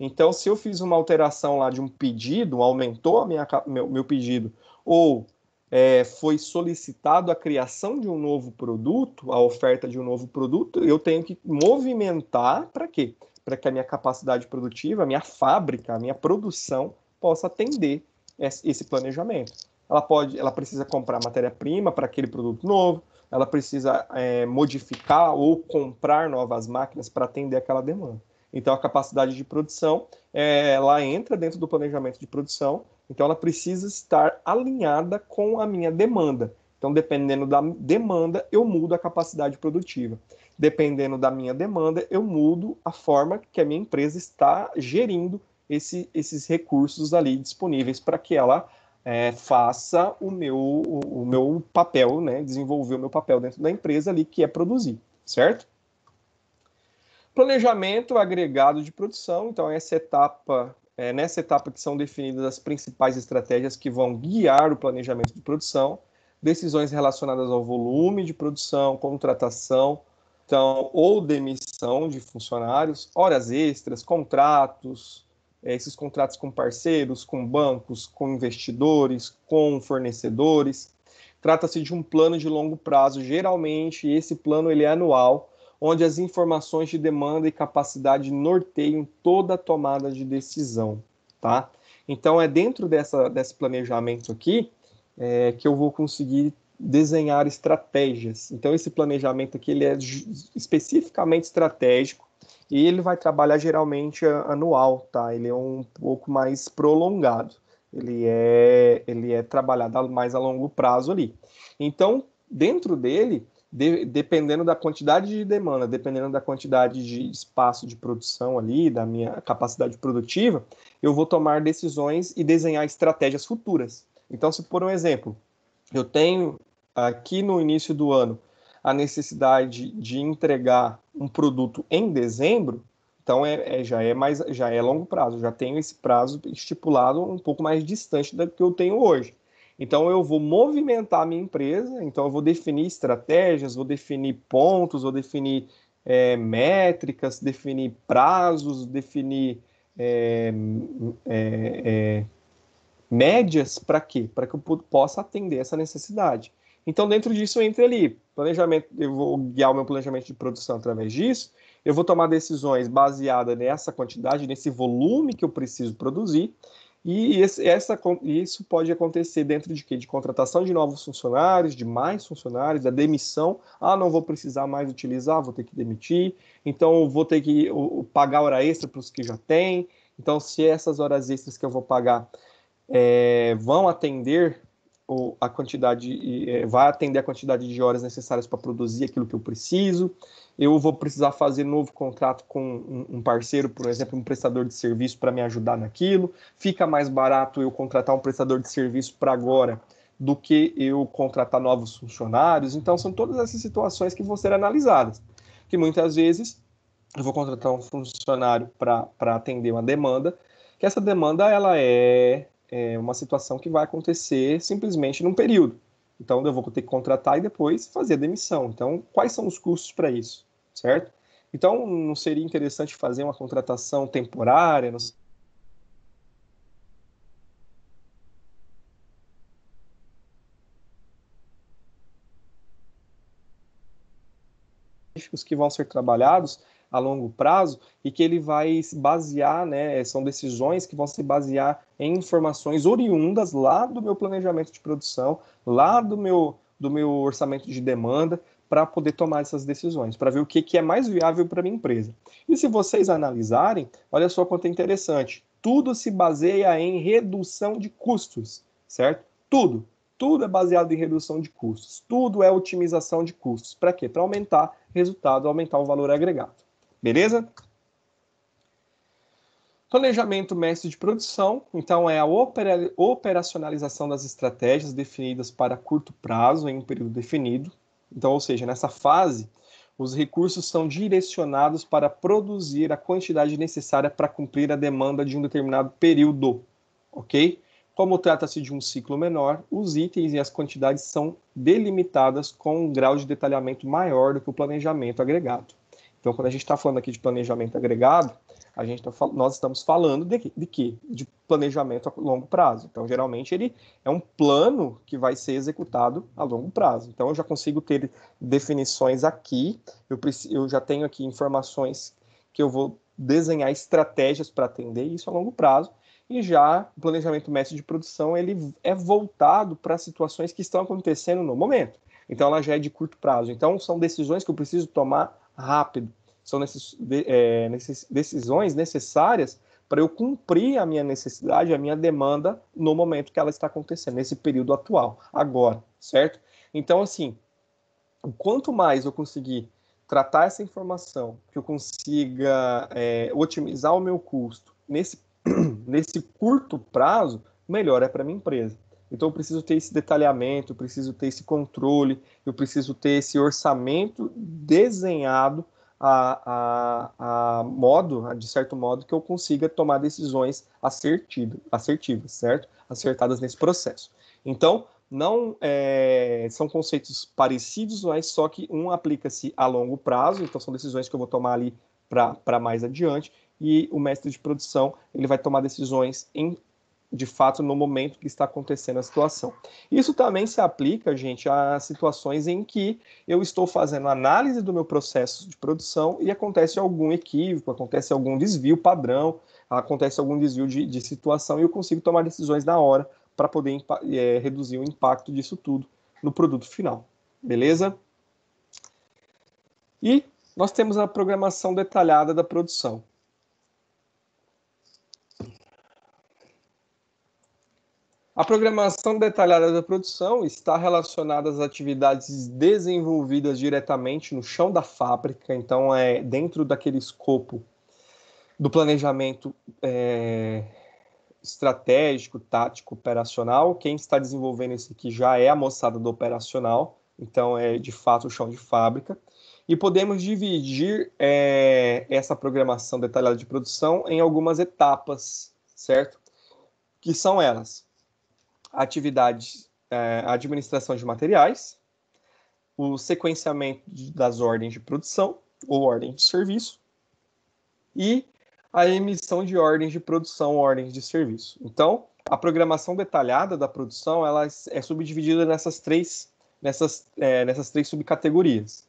Então, se eu fiz uma alteração lá de um pedido, aumentou minha, meu, meu, pedido, ou é, foi solicitado a criação de um novo produto, a oferta de um novo produto, eu tenho que movimentar para quê? Para que a minha capacidade produtiva, a minha fábrica, a minha produção possa atender esse planejamento. Ela pode, ela precisa comprar matéria-prima para aquele produto novo, ela precisa é, modificar ou comprar novas máquinas para atender aquela demanda. Então, a capacidade de produção, é, ela entra dentro do planejamento de produção, então ela precisa estar alinhada com a minha demanda. Então, dependendo da demanda, eu mudo a capacidade produtiva. Dependendo da minha demanda, eu mudo a forma que a minha empresa está gerindo esse, esses recursos ali disponíveis para que ela é, faça o meu, o, o, meu papel, né? Desenvolver o meu papel dentro da empresa ali, que é produzir, certo? Planejamento agregado de produção, então essa etapa, é nessa etapa que são definidas as principais estratégias que vão guiar o planejamento de produção, decisões relacionadas ao volume de produção, contratação, então, ou demissão de funcionários, horas extras, contratos, é, esses contratos com parceiros, com bancos, com investidores, com fornecedores. Trata-se de um plano de longo prazo. Geralmente, esse plano ele é anual, onde as informações de demanda e capacidade norteiam toda a tomada de decisão, tá? Então, é dentro dessa, desse planejamento aqui é, que eu vou conseguir desenhar estratégias. Então, esse planejamento aqui ele é especificamente estratégico e ele vai trabalhar geralmente anual, tá? Ele é um pouco mais prolongado. Ele é, ele é trabalhado mais a longo prazo ali. Então, dentro dele, de, dependendo da quantidade de demanda, dependendo da quantidade de espaço de produção ali, da minha capacidade produtiva, eu vou tomar decisões e desenhar estratégias futuras. Então, se por um exemplo, eu tenho aqui no início do ano a necessidade de entregar um produto em dezembro, então é, é, já é mais já é longo prazo, já tenho esse prazo estipulado um pouco mais distante do que eu tenho hoje. Então eu vou movimentar a minha empresa, então eu vou definir estratégias, vou definir pontos, vou definir é, métricas, definir prazos, definir é, é, é médias para quê? Para que eu possa atender essa necessidade. Então, dentro disso, entra ali planejamento. Eu vou guiar o meu planejamento de produção através disso. Eu vou tomar decisões baseadas nessa quantidade, nesse volume que eu preciso produzir. E esse, essa, isso pode acontecer dentro de quê? De contratação de novos funcionários, de mais funcionários, da demissão. Ah, não vou precisar mais utilizar, vou ter que demitir. Então, vou ter que pagar hora extra para os que já têm. Então, se essas horas extras que eu vou pagar é, vão atender ou a quantidade é, vai atender a quantidade de horas necessárias para produzir aquilo que eu preciso. Eu vou precisar fazer novo contrato com um, parceiro, por exemplo, um prestador de serviço para me ajudar naquilo. Fica mais barato eu contratar um prestador de serviço para agora do que eu contratar novos funcionários. Então, são todas essas situações que vão ser analisadas. Que muitas vezes eu vou contratar um funcionário para atender uma demanda, que essa demanda ela é é uma situação que vai acontecer simplesmente num período. Então, eu vou ter que contratar e depois fazer a demissão. Então, quais são os custos para isso, certo? Então, não seria interessante fazer uma contratação temporária? Não... que vão ser trabalhados a longo prazo e que ele vai se basear, né, eh, são decisões que vão se basear em informações oriundas lá do meu planejamento de produção, lá do meu, do meu orçamento de demanda, para poder tomar essas decisões, para ver o que, que é mais viável para minha empresa. E se vocês analisarem, olha só quanto é interessante, tudo se baseia em redução de custos, certo? Tudo. Tudo é baseado em redução de custos. Tudo é otimização de custos. Para quê? Para aumentar resultado, aumentar o valor agregado. Beleza? Planejamento mestre de produção, então é a operacionalização das estratégias definidas para curto prazo em um período definido. Então, ou seja, nessa fase, os recursos são direcionados para produzir a quantidade necessária para cumprir a demanda de um determinado período, ok? Como trata-se de um ciclo menor, os itens e as quantidades são delimitadas com um grau de detalhamento maior do que o planejamento agregado. Então, quando a gente está falando aqui de planejamento agregado, a gente tá, nós estamos falando de, de quê? De planejamento a longo prazo. Então, geralmente, ele é um plano que vai ser executado a longo prazo. Então, eu já consigo ter definições aqui, eu, eu já tenho aqui informações que eu vou desenhar estratégias para atender isso a longo prazo. E já o planejamento mestre de produção ele é voltado para situações que estão acontecendo no momento. Então ela já é de curto prazo. Então são decisões que eu preciso tomar rápido. São nesses, é, decisões necessárias para eu cumprir a minha necessidade, a minha demanda no momento que ela está acontecendo, nesse período atual, agora, certo? Então, assim, quanto mais eu conseguir tratar essa informação, que eu consiga é, otimizar o meu custo nesse, nesse curto prazo, melhor é para minha empresa. Então eu preciso ter esse detalhamento, eu preciso ter esse controle, eu preciso ter esse orçamento desenhado a, a, a modo, a, de certo modo, que eu consiga tomar decisões assertivo, assertivas, certo? Acertadas nesse processo. Então, não é, são conceitos parecidos, mas só que um aplica-se a longo prazo, então são decisões que eu vou tomar ali para mais adiante, e o mestre de produção ele vai tomar decisões em de fato no momento que está acontecendo a situação. Isso também se aplica, gente, a situações em que eu estou fazendo análise do meu processo de produção e acontece algum equívoco, acontece algum desvio padrão, acontece algum desvio de, de situação e eu consigo tomar decisões na hora para poder é, reduzir o impacto disso tudo no produto final. Beleza? E nós temos a programação detalhada da produção. A programação detalhada da produção está relacionada às atividades desenvolvidas diretamente no chão da fábrica, então é dentro daquele escopo do planejamento é, estratégico, tático, operacional. Quem está desenvolvendo isso aqui já é a moçada do operacional, então é de fato o chão de fábrica. E podemos dividir é, essa programação detalhada de produção em algumas etapas, certo? Que são elas atividades, é, administração de materiais, o sequenciamento das ordens de produção ou ordem de serviço e a emissão de ordens de produção, ordens de serviço. Então, a programação detalhada da produção ela é subdividida nessas três, nessas, é, nessas três subcategorias.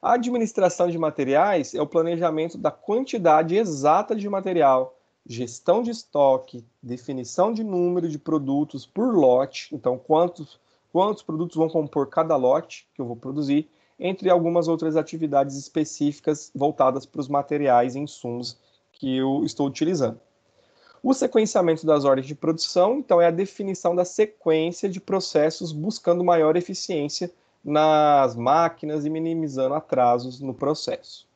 A administração de materiais é o planejamento da quantidade exata de material gestão de estoque, definição de número de produtos por lote, então quantos, quantos produtos vão compor cada lote que eu vou produzir, entre algumas outras atividades específicas voltadas para os materiais e insumos que eu estou utilizando. O sequenciamento das ordens de produção, então, é a definição da sequência de processos buscando maior eficiência nas máquinas e minimizando atrasos no processo.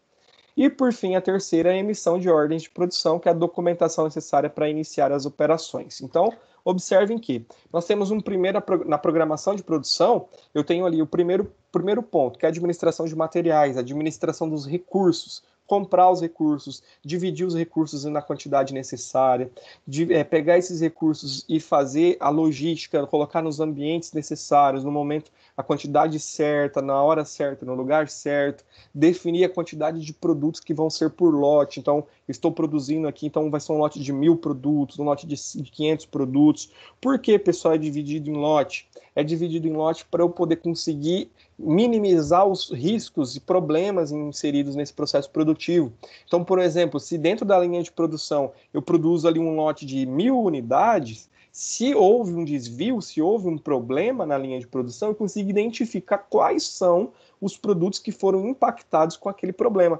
E, por fim, a terceira é a emissão de ordens de produção, que é a documentação necessária para iniciar as operações. Então, observem que nós temos um primeiro, na programação de produção, eu tenho ali o primeiro, primeiro ponto, que é a administração de materiais, a administração dos recursos, comprar os recursos, dividir os recursos na quantidade necessária, de, é, pegar esses recursos e fazer a logística, colocar nos ambientes necessários, no momento, a quantidade certa, na hora certa, no lugar certo, definir a quantidade de produtos que vão ser por lote. Então, estou produzindo aqui, então vai ser um lote de mil produtos, um lote de 500 produtos. Por que, pessoal, é dividido em lote? É dividido em lote para eu poder conseguir minimizar os riscos e problemas inseridos nesse processo produtivo. Então, por exemplo, se dentro da linha de produção eu produzo ali um lote de mil unidades, se houve um desvio, se houve um problema na linha de produção, eu consigo identificar quais são os produtos que foram impactados com aquele problema.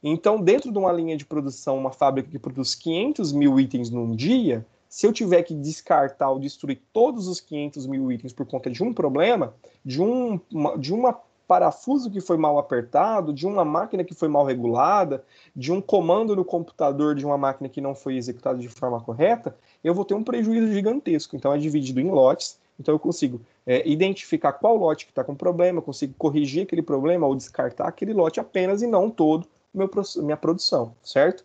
Então, dentro de uma linha de produção, uma fábrica que produz 500 mil itens num dia, se eu tiver que descartar ou destruir todos os 500 mil itens por conta de um problema, de um de uma parafuso que foi mal apertado, de uma máquina que foi mal regulada, de um comando no computador de uma máquina que não foi executado de forma correta, eu vou ter um prejuízo gigantesco. Então é dividido em lotes. Então eu consigo é, identificar qual lote que está com problema, eu consigo corrigir aquele problema ou descartar aquele lote apenas e não todo meu, minha produção, certo?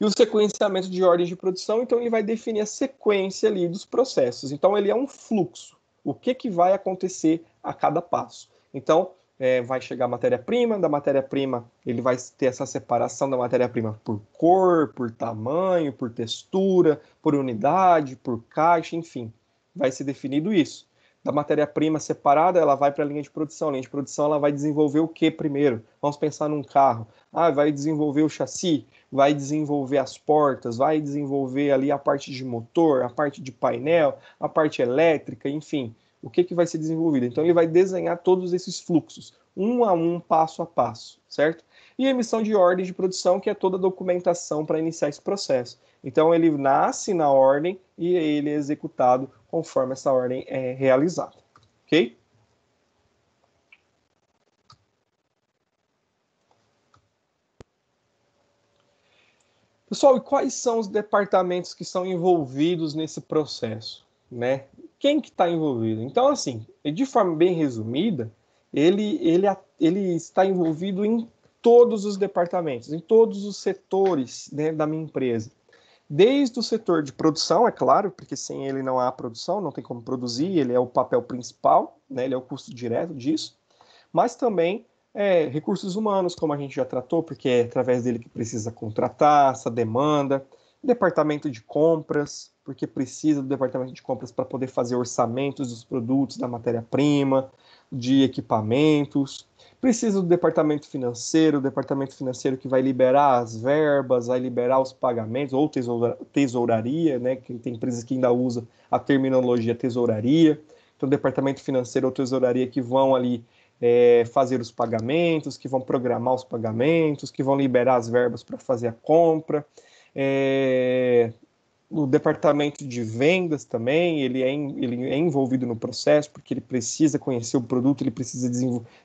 e o sequenciamento de ordens de produção, então ele vai definir a sequência ali dos processos. Então ele é um fluxo. O que, que vai acontecer a cada passo? Então é, vai chegar a matéria-prima, da matéria-prima ele vai ter essa separação da matéria-prima por cor, por tamanho, por textura, por unidade, por caixa, enfim, vai ser definido isso. Da matéria-prima separada, ela vai para a linha de produção. A linha de produção ela vai desenvolver o que primeiro? Vamos pensar num carro. Ah, vai desenvolver o chassi, vai desenvolver as portas, vai desenvolver ali a parte de motor, a parte de painel, a parte elétrica, enfim, o que, que vai ser desenvolvido. Então ele vai desenhar todos esses fluxos, um a um, passo a passo, certo? E emissão de ordem de produção, que é toda a documentação para iniciar esse processo. Então ele nasce na ordem e ele é executado conforme essa ordem é realizada, ok? Pessoal, e quais são os departamentos que são envolvidos nesse processo? Né? Quem que está envolvido? Então, assim, de forma bem resumida, ele, ele, ele está envolvido em todos os departamentos, em todos os setores né, da minha empresa. Desde o setor de produção, é claro, porque sem ele não há produção, não tem como produzir, ele é o papel principal, né, ele é o custo direto disso, mas também é, recursos humanos, como a gente já tratou, porque é através dele que precisa contratar essa demanda. Departamento de compras, porque precisa do departamento de compras para poder fazer orçamentos dos produtos, da matéria-prima, de equipamentos. Precisa do departamento financeiro, o departamento financeiro que vai liberar as verbas, vai liberar os pagamentos, ou tesouraria, né? Que tem empresas que ainda usa a terminologia tesouraria. Então, departamento financeiro ou tesouraria que vão ali é, fazer os pagamentos, que vão programar os pagamentos, que vão liberar as verbas para fazer a compra. É, o departamento de vendas também, ele é, ele é envolvido no processo, porque ele precisa conhecer o produto, ele precisa,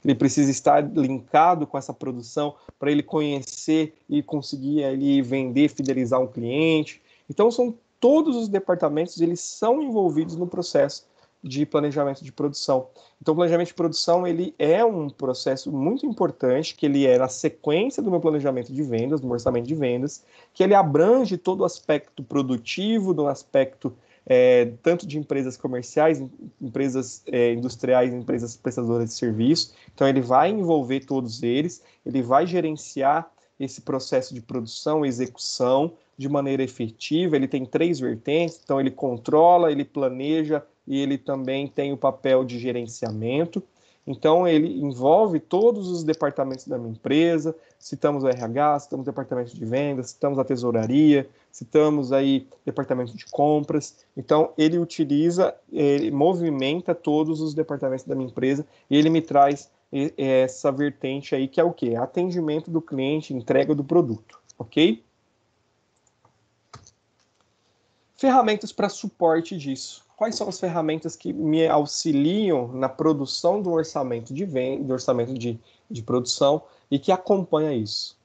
ele precisa estar linkado com essa produção para ele conhecer e conseguir ali vender, fidelizar um cliente. Então, são todos os departamentos, eles são envolvidos no processo de planejamento de produção. Então, o planejamento de produção ele é um processo muito importante, que ele é na sequência do meu planejamento de vendas, do meu orçamento de vendas, que ele abrange todo o aspecto produtivo, do aspecto é, tanto de empresas comerciais, empresas é, industriais, empresas prestadoras de serviço. Então, ele vai envolver todos eles, ele vai gerenciar esse processo de produção, execução de maneira efetiva. Ele tem três vertentes, então ele controla, ele planeja, e ele também tem o papel de gerenciamento. Então, ele envolve todos os departamentos da minha empresa, citamos o RH, citamos o departamento de vendas, citamos a tesouraria, citamos aí departamento de compras. Então, ele utiliza, ele movimenta todos os departamentos da minha empresa e ele me traz é, essa vertente aí que é o que? Atendimento do cliente, entrega do produto, ok? Ferramentas para suporte disso quais são as ferramentas que me auxiliam na produção do orçamento de venda, do orçamento de, de produção e que acompanha isso.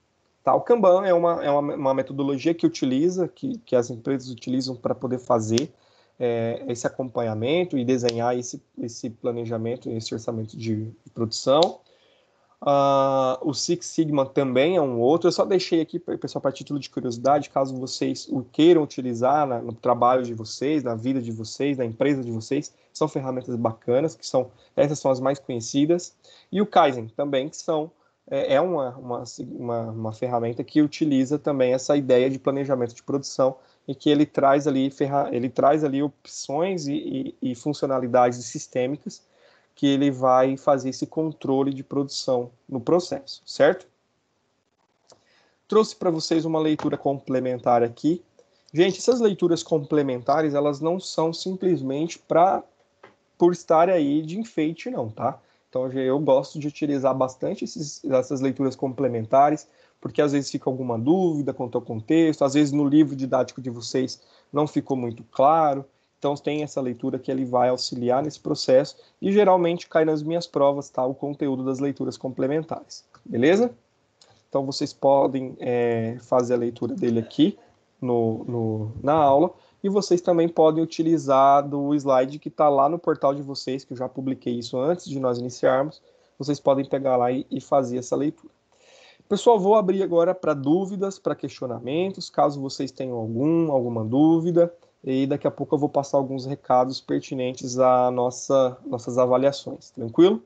Tá, o Kanban é, uma, é uma, uma metodologia que utiliza, que, que as empresas utilizam para poder fazer é, esse acompanhamento e desenhar esse, esse planejamento, esse orçamento de, de produção. Uh, o Six Sigma também é um outro. Eu só deixei aqui, pessoal, para título de curiosidade, caso vocês o queiram utilizar na, no trabalho de vocês, na vida de vocês, na empresa de vocês. São ferramentas bacanas, que são essas são as mais conhecidas. E o Kaizen também, que são é, é uma, uma, uma, uma ferramenta que utiliza também essa ideia de planejamento de produção e que ele traz ali, ele traz ali opções e, e, e funcionalidades sistêmicas que ele vai fazer esse controle de produção no processo, certo? Trouxe para vocês uma leitura complementar aqui. Gente, essas leituras complementares, elas não são simplesmente para por estar aí de enfeite, não, tá? Então eu gosto de utilizar bastante esses, essas leituras complementares, porque às vezes fica alguma dúvida quanto ao contexto, às vezes no livro didático de vocês não ficou muito claro. Então tem essa leitura que ele vai auxiliar nesse processo e geralmente cai nas minhas provas tá, o conteúdo das leituras complementares, beleza? Então vocês podem é, fazer a leitura dele aqui no, no, na aula e vocês também podem utilizar do slide que está lá no portal de vocês, que eu já publiquei isso antes de nós iniciarmos. Vocês podem pegar lá e, e fazer essa leitura. Pessoal, vou abrir agora para dúvidas, para questionamentos, caso vocês tenham algum, alguma dúvida e daqui a pouco eu vou passar alguns recados pertinentes a nossa, nossas avaliações. Tranquilo?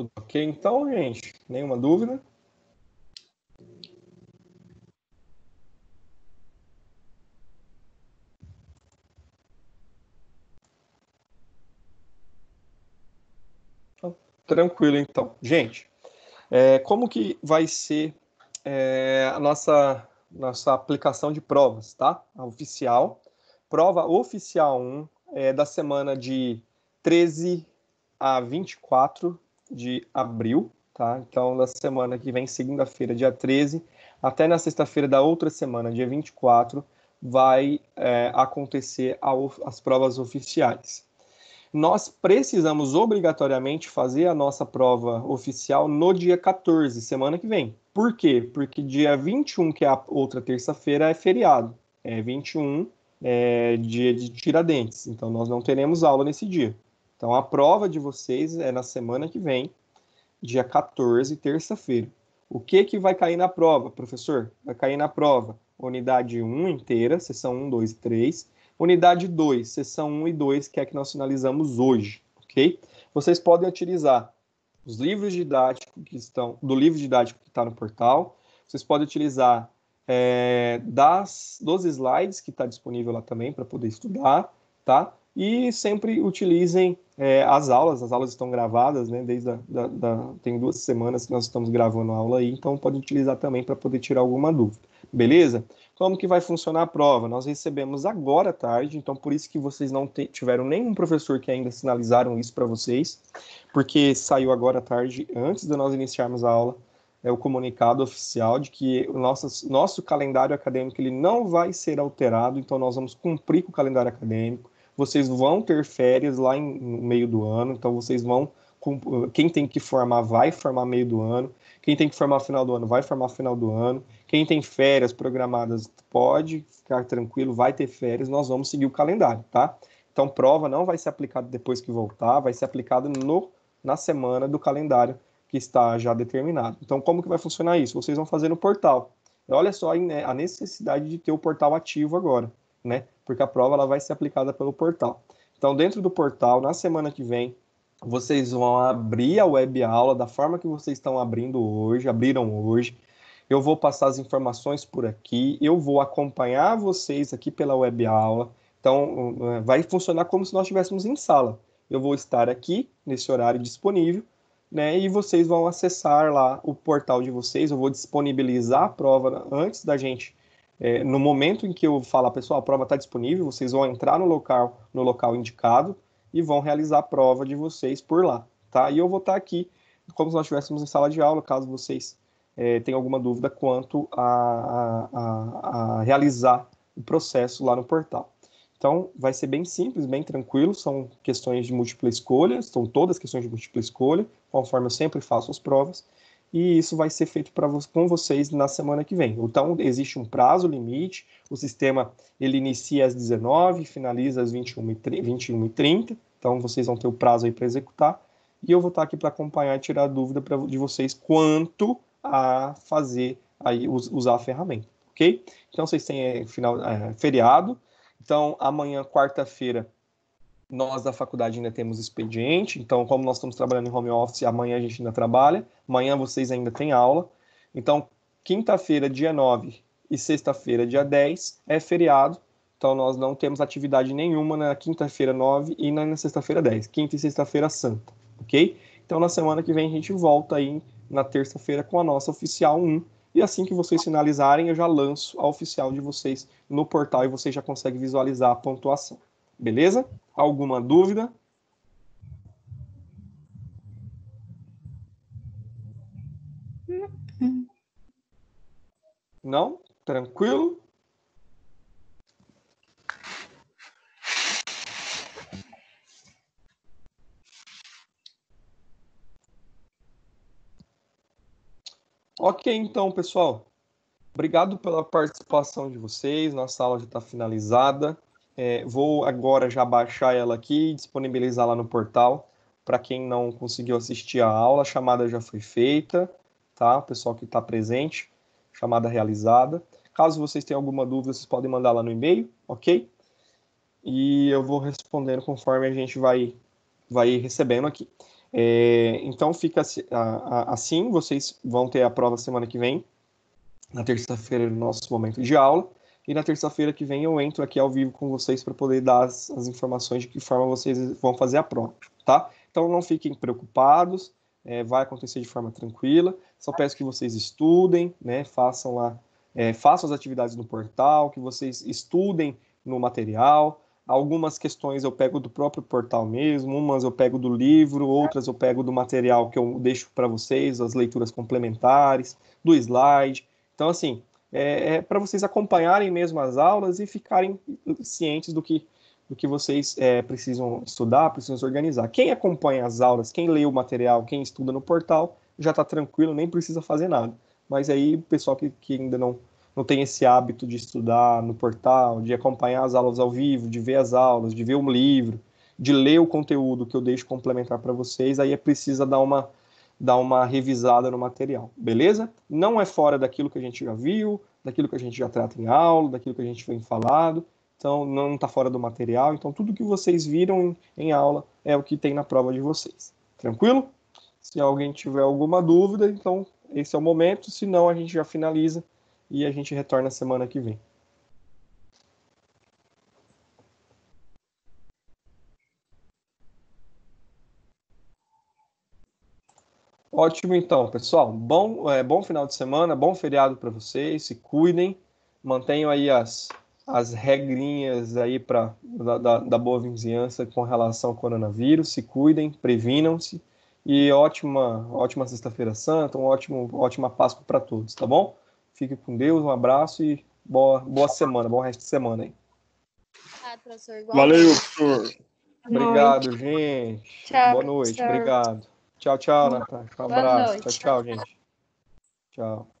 Tudo tipo, ok então, gente? Nenhuma dúvida? Tranquilo, então. Gente, é, como que vai ser é, a nossa, nossa aplicação de provas, tá? A oficial. Prova oficial 1 é da semana de 13 a 24 de abril, tá? Então, na semana que vem, segunda-feira, dia 13, até na sexta-feira da outra semana, dia 24, vai é, acontecer a, as provas oficiais. Nós precisamos obrigatoriamente fazer a nossa prova oficial no dia 14, semana que vem. Por quê? Porque dia 21, que é a outra terça-feira, é feriado. É 21, é dia de Tiradentes. Então, nós não teremos aula nesse dia. Então a prova de vocês é na semana que vem, dia 14, terça-feira. O que que vai cair na prova, professor? Vai cair na prova unidade 1 inteira, sessão 1, 2 e 3, unidade 2, sessão 1 e 2, que é a que nós finalizamos hoje, OK? Vocês podem utilizar os livros didáticos que estão do livro didático que está no portal. Vocês podem utilizar é, das, dos slides que está disponível lá também para poder estudar, tá? e sempre utilizem é, as aulas, as aulas estão gravadas, né, desde a, da, da, tem duas semanas que nós estamos gravando a aula aí, então pode utilizar também para poder tirar alguma dúvida, beleza? Como que vai funcionar a prova? Nós recebemos agora à tarde, então por isso que vocês não tiveram nenhum professor que ainda sinalizaram isso para vocês, porque saiu agora à tarde, antes de nós iniciarmos a aula, é o comunicado oficial de que o nosso, nosso calendário acadêmico ele não vai ser alterado, então nós vamos cumprir com o calendário acadêmico, vocês vão ter férias lá em, no meio do ano, então vocês vão. Quem tem que formar vai formar meio do ano, quem tem que formar final do ano vai formar final do ano, quem tem férias programadas pode ficar tranquilo, vai ter férias, nós vamos seguir o calendário, tá? Então, prova não vai ser aplicada depois que voltar, vai ser aplicada no, na semana do calendário que está já determinado. Então, como que vai funcionar isso? Vocês vão fazer no portal. Olha só a necessidade de ter o portal ativo agora, né? porque a prova ela vai ser aplicada pelo portal. Então, dentro do portal, na semana que vem, vocês vão abrir a web aula da forma que vocês estão abrindo hoje, abriram hoje. Eu vou passar as informações por aqui, eu vou acompanhar vocês aqui pela web aula. Então, é, vai funcionar como se nós estivéssemos em sala. Eu vou estar aqui, nesse horário disponível, né, e vocês vão acessar lá o portal de vocês. Eu vou disponibilizar a prova antes da gente é, no momento em que eu falar, ah, pessoal, a prova está disponível, vocês vão entrar no local, no local indicado e vão realizar a prova de vocês por lá, tá? E eu vou estar tá aqui, como se nós estivéssemos em sala de aula, caso vocês é, tenham alguma dúvida quanto a, a, a, realizar o processo lá no portal. Então, vai ser bem simples, bem tranquilo, são questões de múltipla escolha, são todas questões de múltipla escolha, conforme eu sempre faço as provas, e isso vai ser feito para com vocês na semana que vem. Então existe um prazo limite, o sistema ele inicia às 19, finaliza às 21h30, 21 então vocês vão ter o prazo aí para executar e eu vou estar tá aqui para acompanhar e tirar dúvida pra, de vocês quanto a fazer aí usar a ferramenta, ok? Então vocês têm é, final é, feriado, então amanhã quarta-feira nós da faculdade ainda temos expediente, então, como nós estamos trabalhando em home office, amanhã a gente ainda trabalha, amanhã vocês ainda têm aula. Então, quinta-feira, dia 9 e sexta-feira, dia 10, é feriado, então nós não temos atividade nenhuma na quinta-feira 9 e na sexta-feira 10, quinta e sexta-feira santa, ok? Então na semana que vem a gente volta aí na terça-feira com a nossa oficial 1. E assim que vocês finalizarem, eu já lanço a oficial de vocês no portal e vocês já conseguem visualizar a pontuação. Beleza? Alguma dúvida? Não? Tranquilo? Ok, então, pessoal. Obrigado pela participação de vocês. Nossa aula já está finalizada. É, vou agora já baixar ela aqui e disponibilizar lá no portal para quem não conseguiu assistir a aula. A chamada já foi feita, tá? O pessoal que está presente, chamada realizada. Caso vocês tenham alguma dúvida, vocês podem mandar lá no e-mail, ok? E eu vou respondendo conforme a gente vai, vai recebendo aqui. É, então fica assim, vocês vão ter a prova semana que vem, na terça-feira, no nosso momento de aula. E na terça-feira que vem eu entro aqui ao vivo com vocês para poder dar as, as, informações de que forma vocês vão fazer a prova, tá? Então não fiquem preocupados, é, vai acontecer de forma tranquila. Só peço que vocês estudem, né? Façam lá, é, façam as atividades no portal, que vocês estudem no material. Algumas questões eu pego do próprio portal mesmo, umas eu pego do livro, outras eu pego do material que eu deixo para vocês, as leituras complementares, do slide. Então, assim, é, é para vocês acompanharem mesmo as aulas e ficarem cientes do que, do que vocês é, precisam estudar, precisam se organizar. Quem acompanha as aulas, quem lê o material, quem estuda no portal, já está tranquilo, nem precisa fazer nada. Mas aí o pessoal que, que ainda não, não tem esse hábito de estudar no portal, de acompanhar as aulas ao vivo, de ver as aulas, de ver um livro, de ler o conteúdo que eu deixo complementar para vocês, aí é precisa dar uma dar uma revisada no material, beleza? Não é fora daquilo que a gente já viu, daquilo que a gente já trata em aula, daquilo que a gente vem falado, então não está fora do material, então tudo que vocês viram em, aula é o que tem na prova de vocês, tranquilo? Se alguém tiver alguma dúvida, então esse é o momento, se não a gente já finaliza e a gente retorna semana que vem. Ótimo, então, pessoal. Bom, é, bom final de semana, bom feriado para vocês. Se cuidem, mantenham aí as, as regrinhas aí pra, da, da, da boa vizinhança com relação ao coronavírus. Se cuidem, previnam-se. E ótima, ótima Sexta-feira Santa, um ótimo, ótima Páscoa para todos, tá bom? Fique com Deus, um abraço e boa, boa semana, bom resto de semana aí. Ah, professor, Valeu, professor. Obrigado, gente. Tchau, boa noite, obrigado. Tchau, tchau, Natália. Um abraço. Tchau, tchau, gente. Tchau.